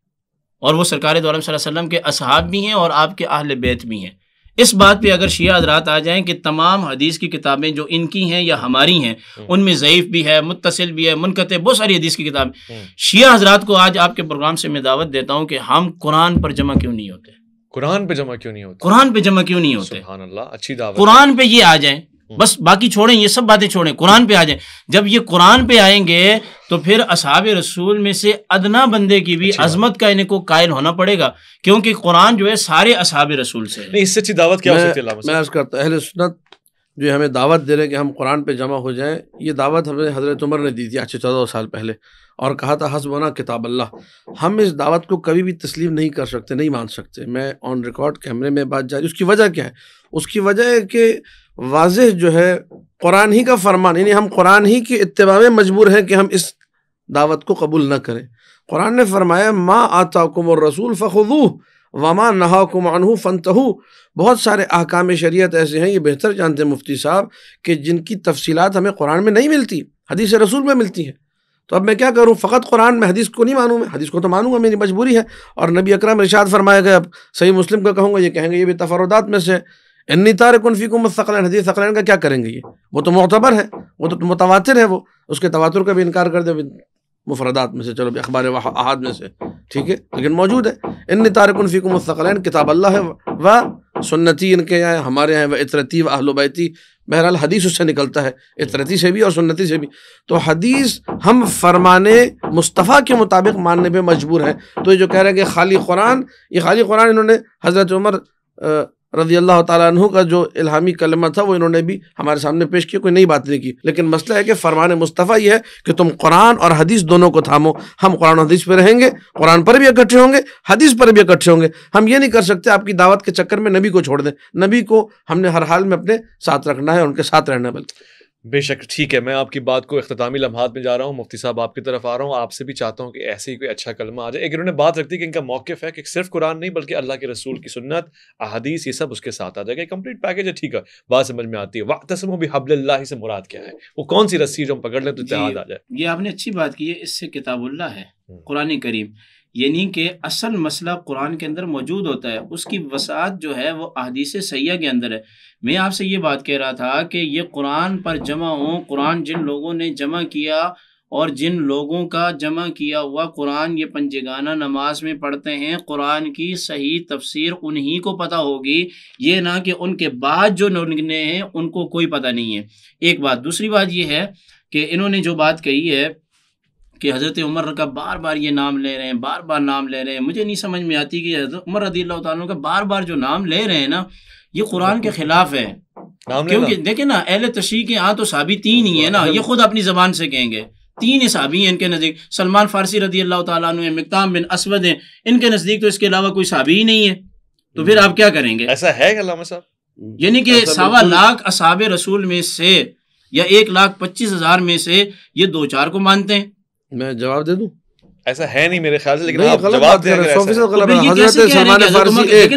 [SPEAKER 3] और वो सरकार दौरान के असहाब भी हैं और आपके अहल बैत भी हैं इस बात पे अगर शिया हजरात आ जाएं कि तमाम हदीस की किताबें जो इनकी हैं या हमारी हैं हम्म। उनमें ज़यीफ़ भी है मुतसिल भी है मुनक बहुत सारी हदीस की किताबें हम्म। शिया हजरात को आज आपके प्रोग्राम से मैं दावत देता हूँ कि हम कुरान पर जमा क्यों नहीं होते कुरान पे जमा क्यों नहीं होते कुरान पे जमा क्यों नहीं
[SPEAKER 1] होते अच्छी कुरान
[SPEAKER 3] पे ये आ जाए बस बाकी छोड़ें ये सब बातें छोड़ें कुरान पे आ जाएं जब ये कुरान पे आएंगे तो फिर असहाब रसूल में से अदना बंदे की भी अजमत का इनको कायल होना पड़ेगा क्योंकि कुरान जो है सारे असहाब रसूल से
[SPEAKER 2] नहीं इससे अच्छी दावत क्या हो सकती है मैं करता अहल सुनत जो हमें दावत दे रहे कि हम कुरान पर जमा हो जाएं ये दावत हमें हज़रत उमर ने दी थी अच्छे चौदह साल पहले और कहा था हसबना किताब अल्लाह हम इस दावत को कभी भी तस्लीम नहीं कर सकते नहीं मान सकते मैं ऑन रिकॉर्ड कैमरे में बात जारी उसकी वजह क्या है उसकी वजह है कि वाज जो है कुरान ही का फरमान यानी हम कुरान ही की इतबा में मजबूर हैं कि हम इस दावत को कबूल न करें कुरान ने फरमाया माँ आता कुम और रसूल फ़खुदू वामा नहा कुमानू फ़नतहू बहुत सारे अहकाम शरीत ऐसे हैं ये बेहतर जानते हैं मुफ्ती साहब कि जिनकी तफसीत हमें कुरान में नहीं मिलती हदीस रसूल में मिलती हैं तो अब मैं क्या करूँ फ़कत कुरान में हदीस को नहीं मानूँ मैं हदीस को तो मानूँगा मेरी मजबूरी है और नबी अकरम इरशाद फरमाया गया अब सही मुस्लिम का कहूँगा ये कहेंगे ये भी तफरदात में से तार कनफ़ी को सकलैन हदीस सकलैन का क्या करेंगे ये वो तो मोतबर है वो तो मुतवा है वो उसके तवातुर का भी इनकार कर दे मुफरदात में से चलो अखबार अहद में से ठीक है लेकिन मौजूद है इन्नी तारकनफ़ी को सकलैन किताब अल्लाह है व सुन्नती इनके यहाँ हमारे यहाँ व इतरती व अहलबैती बहरहाल हदीस उससे निकलता है इतरती से भी और सुन्नती से भी तो हदीस हम फरमाने मुस्तफ़ा के मुताबिक मानने पर मजबूर हैं तो ये जो कह रहे हैं कि खाली कुरान ये खाली कुरान इन्होंने हज़रत उमर रजी अल्लाह तु का जो इलामी कलमा था वो इन्होंने भी हमारे सामने पेश किया कोई नई बात नहीं की लेकिन मसला है कि फरमान मुस्तफ़ा ये है कि तुम कुरान और हदीस दोनों को थामो हम कुरान हदीस पर रहेंगे कुरान पर भी इकट्ठे होंगे हदीस पर भी इकट्ठे होंगे हम ये नहीं कर सकते आपकी दावत के चक्कर में नबी को छोड़ दें नबी को हमने हर हाल में अपने साथ रखना है उनके साथ रहना है बल्कि
[SPEAKER 1] बेशक ठीक है मैं आपकी बात को अख्तामी लम्हात में जा रहा हूँ मुफ्ती साहब आपकी तरफ आ रहा हूँ आपसे भी चाहता हूँ कि ऐसे ही कोई अच्छा कलमा आ जाए एक इन्होंने बात रखती है कि इनका मौकफ है कि सिर्फ कुरान नहीं बल्कि अल्लाह के रसूल की सुन्नत अहदीस ये सब उसके साथ आ जाएगा कंप्लीट पैकेज है ठीक है बात समझ में आती है वक्त भी हबल से मुराद क्या है वो कौन सी रस्सी जो हम पकड़ लें तो इतिहाद आ जाए
[SPEAKER 3] ये आपने अच्छी बात की है इससे किताबुल्ला हम्म। है कुरानी करीम यानी कि असल मसला कुरान के अंदर मौजूद होता है उसकी वसात जो है वो अहदीस सैया के अंदर है मैं आपसे ये बात कह रहा था कि ये कुरान पर जमा हो कुरान जिन लोगों ने जमा किया और जिन लोगों का जमा किया हुआ कुरान ये पंजगाना नमाज में पढ़ते हैं कुरान की सही तफसीर उन्हीं को पता होगी ये ना कि उनके बाद जो नए हैं उनको कोई पता नहीं है एक बात दूसरी बात यह है कि इन्होंने जो बात कही है कि हज़रत उमर का बार बार ये नाम ले रहे हैं बार बार नाम ले रहे हैं मुझे नहीं समझ में आती कि उमर रदी अल्लाह का बार बार जो नाम ले रहे हैं ना ये कुरान के ख़िलाफ़ है क्योंकि देखे ना अहल तशी के यहाँ तो साबी तीन ही है ना ये खुद अपनी ज़बान से कहेंगे तीन साबी हैं इनके नज़दीक सलमान फ़ारसी रदी अल्लाह तु मकताम बिन असवद हैं इनके नज़दीक तो इसके अलावा कोई साबी ही नहीं है तो फिर आप क्या करेंगे ऐसा है साहब यानी कि सवा लाख असाब रसूल में से या एक लाख पच्चीस हज़ार में से ये दो चार को मानते हैं मैं जवाब दे दूं ऐसा है नहीं मेरे ख्याल से लेकिन आप जवाब
[SPEAKER 2] दे रहे हैं हजरत सलमान फारसी एक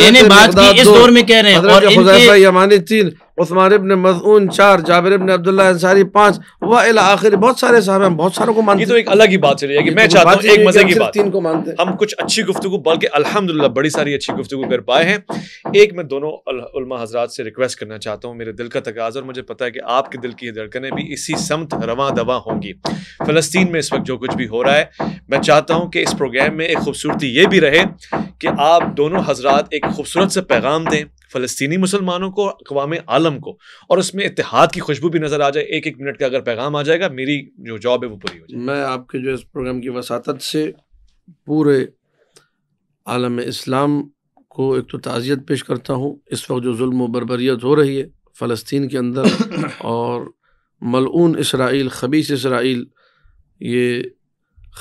[SPEAKER 2] मैंने बात की इस दौर में कह रहे हैं और इनके उस्मान इबन मजून चार जाबिर इबन अब्दुल्ला अंसारी पांच व इला आखिर बहुत सारे साहब हैं बहुत सारों को मानते तो एक अलग ही बात चली कि मैं तो चाहता हूं एक मजे की बात तीन को मानते
[SPEAKER 1] हम कुछ अच्छी गुफ्तगु बल्कि अल्हम्दुलिल्लाह बड़ी सारी अच्छी गुफ्तगु कर पाए हैं एक मैं दोनों उलमा हजरात से रिक्वेस्ट करना चाहता हूँ मेरे दिल का तकाज और मुझे पता है कि आपके दिल की धड़कने भी इसी समत रवा दवा होंगी फ़लस्तीन में इस वक्त जो कुछ भी हो रहा है मैं चाहता हूँ कि इस प्रोग्राम में एक खूबसूरती ये भी रहे कि आप दोनों हजरात एक खूबसूरत से पैगाम दें फ़लस्तनी मुसलमानों को अकवाम आलम को और उसमें इतिहाद की खुशबू भी नज़र आ जाए एक एक मिनट का अगर पैगाम आ
[SPEAKER 2] जाएगा मेरी जो जॉब है वो पूरी हो जाए मैं आपके जो इस प्रोग्राम की वसात से पूरे आलम इस्लाम को एक तो ताज़ियत पेश करता हूँ इस वक्त जो जुल्म बरबरीत हो रही है फ़लस्तीन के अंदर और मलून इसराइल खबीस इसराइल ये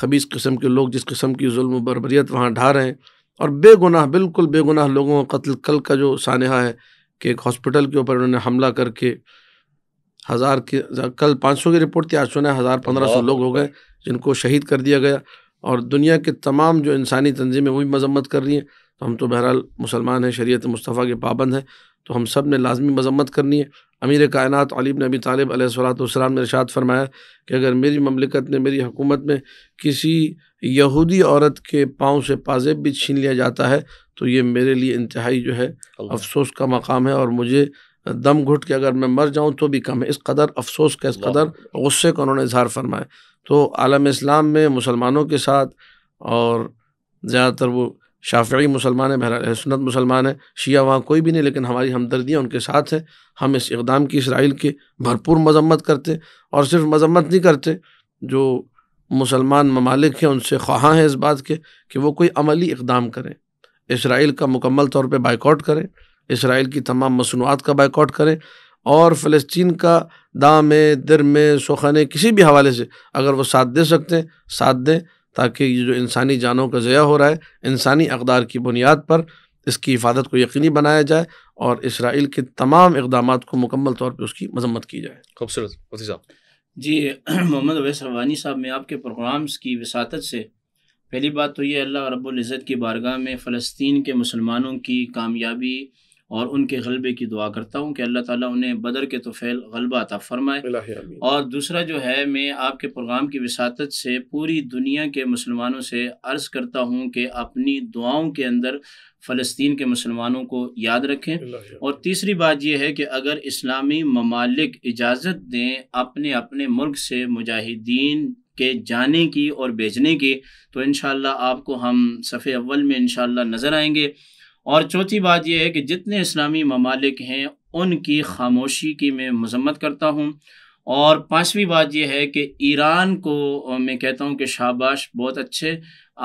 [SPEAKER 2] खबीस किस्म के लोग जिस किस्म की जुल्म बरबरीत वहाँ ढा रहे हैं और बेगुनाह बिल्कुल बेगुनाह लोगों का कत्ल कल का जो सानहा है कि एक हॉस्पिटल के ऊपर उन्होंने हमला करके हज़ार की कल पाँच सौ की रिपोर्ट थी आज सुना हज़ार पंद्रह सौ लोग हो गए जिनको शहीद कर दिया गया और दुनिया के तमाम जो इंसानी तंजीमें वो भी मजम्मत कर रही हैं तो हम तो बहरहाल मुसलमान हैं शरीत मुस्तफ़ा के पाबंद हैं तो हम सब ने लाजमी मजम्मत करनी है अमीर कायनत ने नबी तालब सलाम ने इशात फरमाया कि अगर मेरी ममलिकत ने मेरी हुकूमत में किसी यहूदी औरत के पाँव से पाजेब भी छीन लिया जाता है तो ये मेरे लिए इंतहाई जो है अफसोस का मकाम है और मुझे दम घुट के अगर मैं मर जाऊँ तो भी कम है इस कदर अफसोस का इस कदर गुस्से का उन्होंने इजहार फरमाया तो आलम इस्लाम में मुसलमानों के साथ और ज़्यादातर वो शाफी मुसलमान है बहरा सुनत मुसलमान है शिया वहाँ कोई भी नहीं लेकिन हमारी हमदर्दियाँ उनके साथ हैं हम इस इकदाम की इसराइल की भरपूर मजम्मत करते और सिर्फ मजम्मत नहीं करते जो मुसलमान ममालिक हैं उनसे ख्वाह हैं इस बात के कि वो कोई अमली इकदाम करें इसराइल का मुकम्मल तौर पर बाइकआउट करें इसराइल की तमाम मसनूआत का बाइकआउट करें और फ़लस्तीन का दाम दर में सोखाने किसी भी हवाले से अगर वो साथ दे सकते हैं साथ दें ताकि ये जो इंसानी जानों का ज़या हो रहा है इंसानी अकदार की बुनियाद पर इसकी हिफाजत को यकीनी बनाया जाए और इसराइल के तमाम इकदाम को मुकम्मल तौर पर उसकी मजम्मत की जाए खूबसूरत
[SPEAKER 1] साहब
[SPEAKER 3] जी [CLEARS THROAT] मोहम्मद अवैस रवानी साहब मैं आपके प्रोग्राम्स की वसात से पहली बात तो ये अल्लाह रब्ज़त की बारगाह में फ़लस्तीन के मुसलमानों की कामयाबी और उनके गलबे की दुआ करता हूँ कि अल्लाह ताला उन्हें बदर के तोफ़ैल गलबा अता फ़रमाए और दूसरा जो है मैं आपके प्रोग्राम की वसात से पूरी दुनिया के मुसलमानों से अर्ज़ करता हूँ कि अपनी दुआओं के अंदर फ़लस्तीन के मुसलमानों को याद रखें और तीसरी बात यह है कि अगर इस्लामी ममालिक इजाज़त दें अपने अपने मुल्क से मुजाहिदीन के जाने की और भेजने की तो इन आपको हम सफ़े अव्वल में इन नज़र आएँगे और चौथी बात यह है कि जितने इस्लामी ममालिक हैं उनकी खामोशी की मैं मजम्मत करता हूँ और पांचवी बात यह है कि ईरान को मैं कहता हूँ कि शाबाश बहुत अच्छे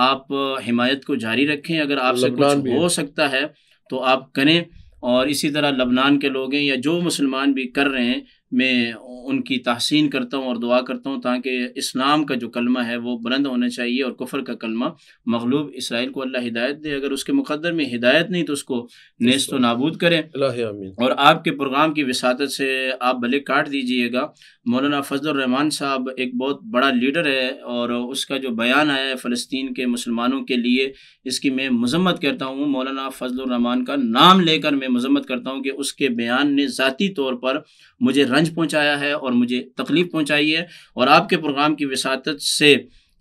[SPEAKER 3] आप हिमायत को जारी रखें अगर आपसे कुछ हो सकता है तो आप करें और इसी तरह लबनान के लोग हैं या जो मुसलमान भी कर रहे हैं मैं उनकी तहसीन करता हूँ और दुआ करता हूँ ताकि इस्लाम का जो कलमा है वो बुलंद होना चाहिए और कुफर का कलमा मगलूब इसराइल को अल्लाह हिदायत दे अगर उसके मुकदर में हिदायत नहीं तो उसको नेस्त तो नाबूद करें
[SPEAKER 2] और
[SPEAKER 3] आपके प्रोग्राम की वसात से आप भले काट दीजिएगा मौलाना फजलरहमान साहब एक बहुत बड़ा लीडर है और उसका जो बयान आया है फ़लस्तीन के मुसलमानों के लिए इसकी मैं मजम्मत करता हूँ मौलाना फजलरहमान का नाम लेकर मैं मजम्मत करता हूँ कि उसके बयान ने ज़ाती तौर पर मुझे रंज पहुँचाया है और मुझे तकलीफ़ पहुँचाई है और आपके प्रोग्राम की वसात से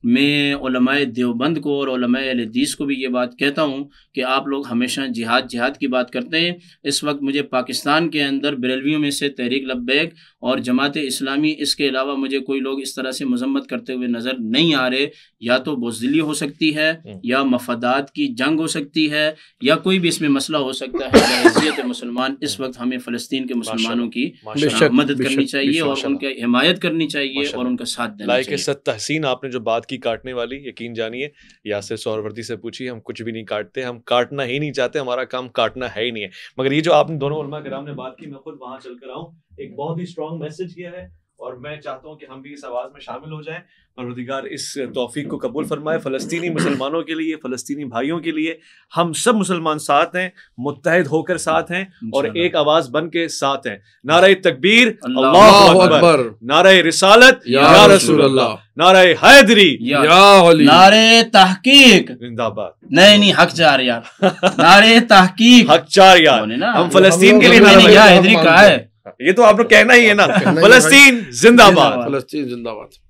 [SPEAKER 3] मैं देवबंद को और हदीस को भी ये बात कहता हूँ कि आप लोग हमेशा जिहाद जिहाद की बात करते हैं इस वक्त मुझे पाकिस्तान के अंदर बरेलवियों में से तहरीक लब्बैक और जमात इस्लामी इसके अलावा मुझे कोई लोग इस तरह से मजम्मत करते हुए नज़र नहीं आ रहे या तो बोजिली हो सकती है हम्म। या मफादात की जंग हो सकती है या कोई भी इसमें मसला हो सकता है मुसलमान हम्म। इस वक्त हमें फ़लस्तीन के मुसलमानों की मदद करनी चाहिए और उनकी हिमायत करनी चाहिए और उनका साथ देना चाहिए
[SPEAKER 1] तहसीन आपने जो बात की काटने वाली यकीन जानिए यासिर सौरवर्ती से पूछिए हम कुछ भी नहीं काटते हम काटना ही नहीं चाहते हमारा काम काटना है ही नहीं है मगर ये जो आपने दोनों उलमा कराम ने बात की मैं खुद वहां चलकर आऊँ एक बहुत ही स्ट्रॉन्ग मैसेज किया है और मैं चाहता हूँ कि हम भी इस आवाज़ में शामिल हो जाएं परवदिगार इस तोफ़ी को कबूल फरमाए फ़लस्तनी मुसलमानों के लिए फ़लस्तनी भाइयों के लिए हम सब मुसलमान साथ हैं मुतहद होकर साथ हैं और एक आवाज़ बन के साथ हैं नारा तकबीर अल्लाह नारा रिसालत
[SPEAKER 3] नाराय हैदरी नारे तहकीक जिंदाबाद नहीं नहीं हक चार यार नारे तहकीक हक चार यार हम फलस्तीन के लिए हैदरी का है ये तो आप लोग कहना ही है ना फलस्तीन जिंदाबाद फलस्तीन
[SPEAKER 2] जिंदाबाद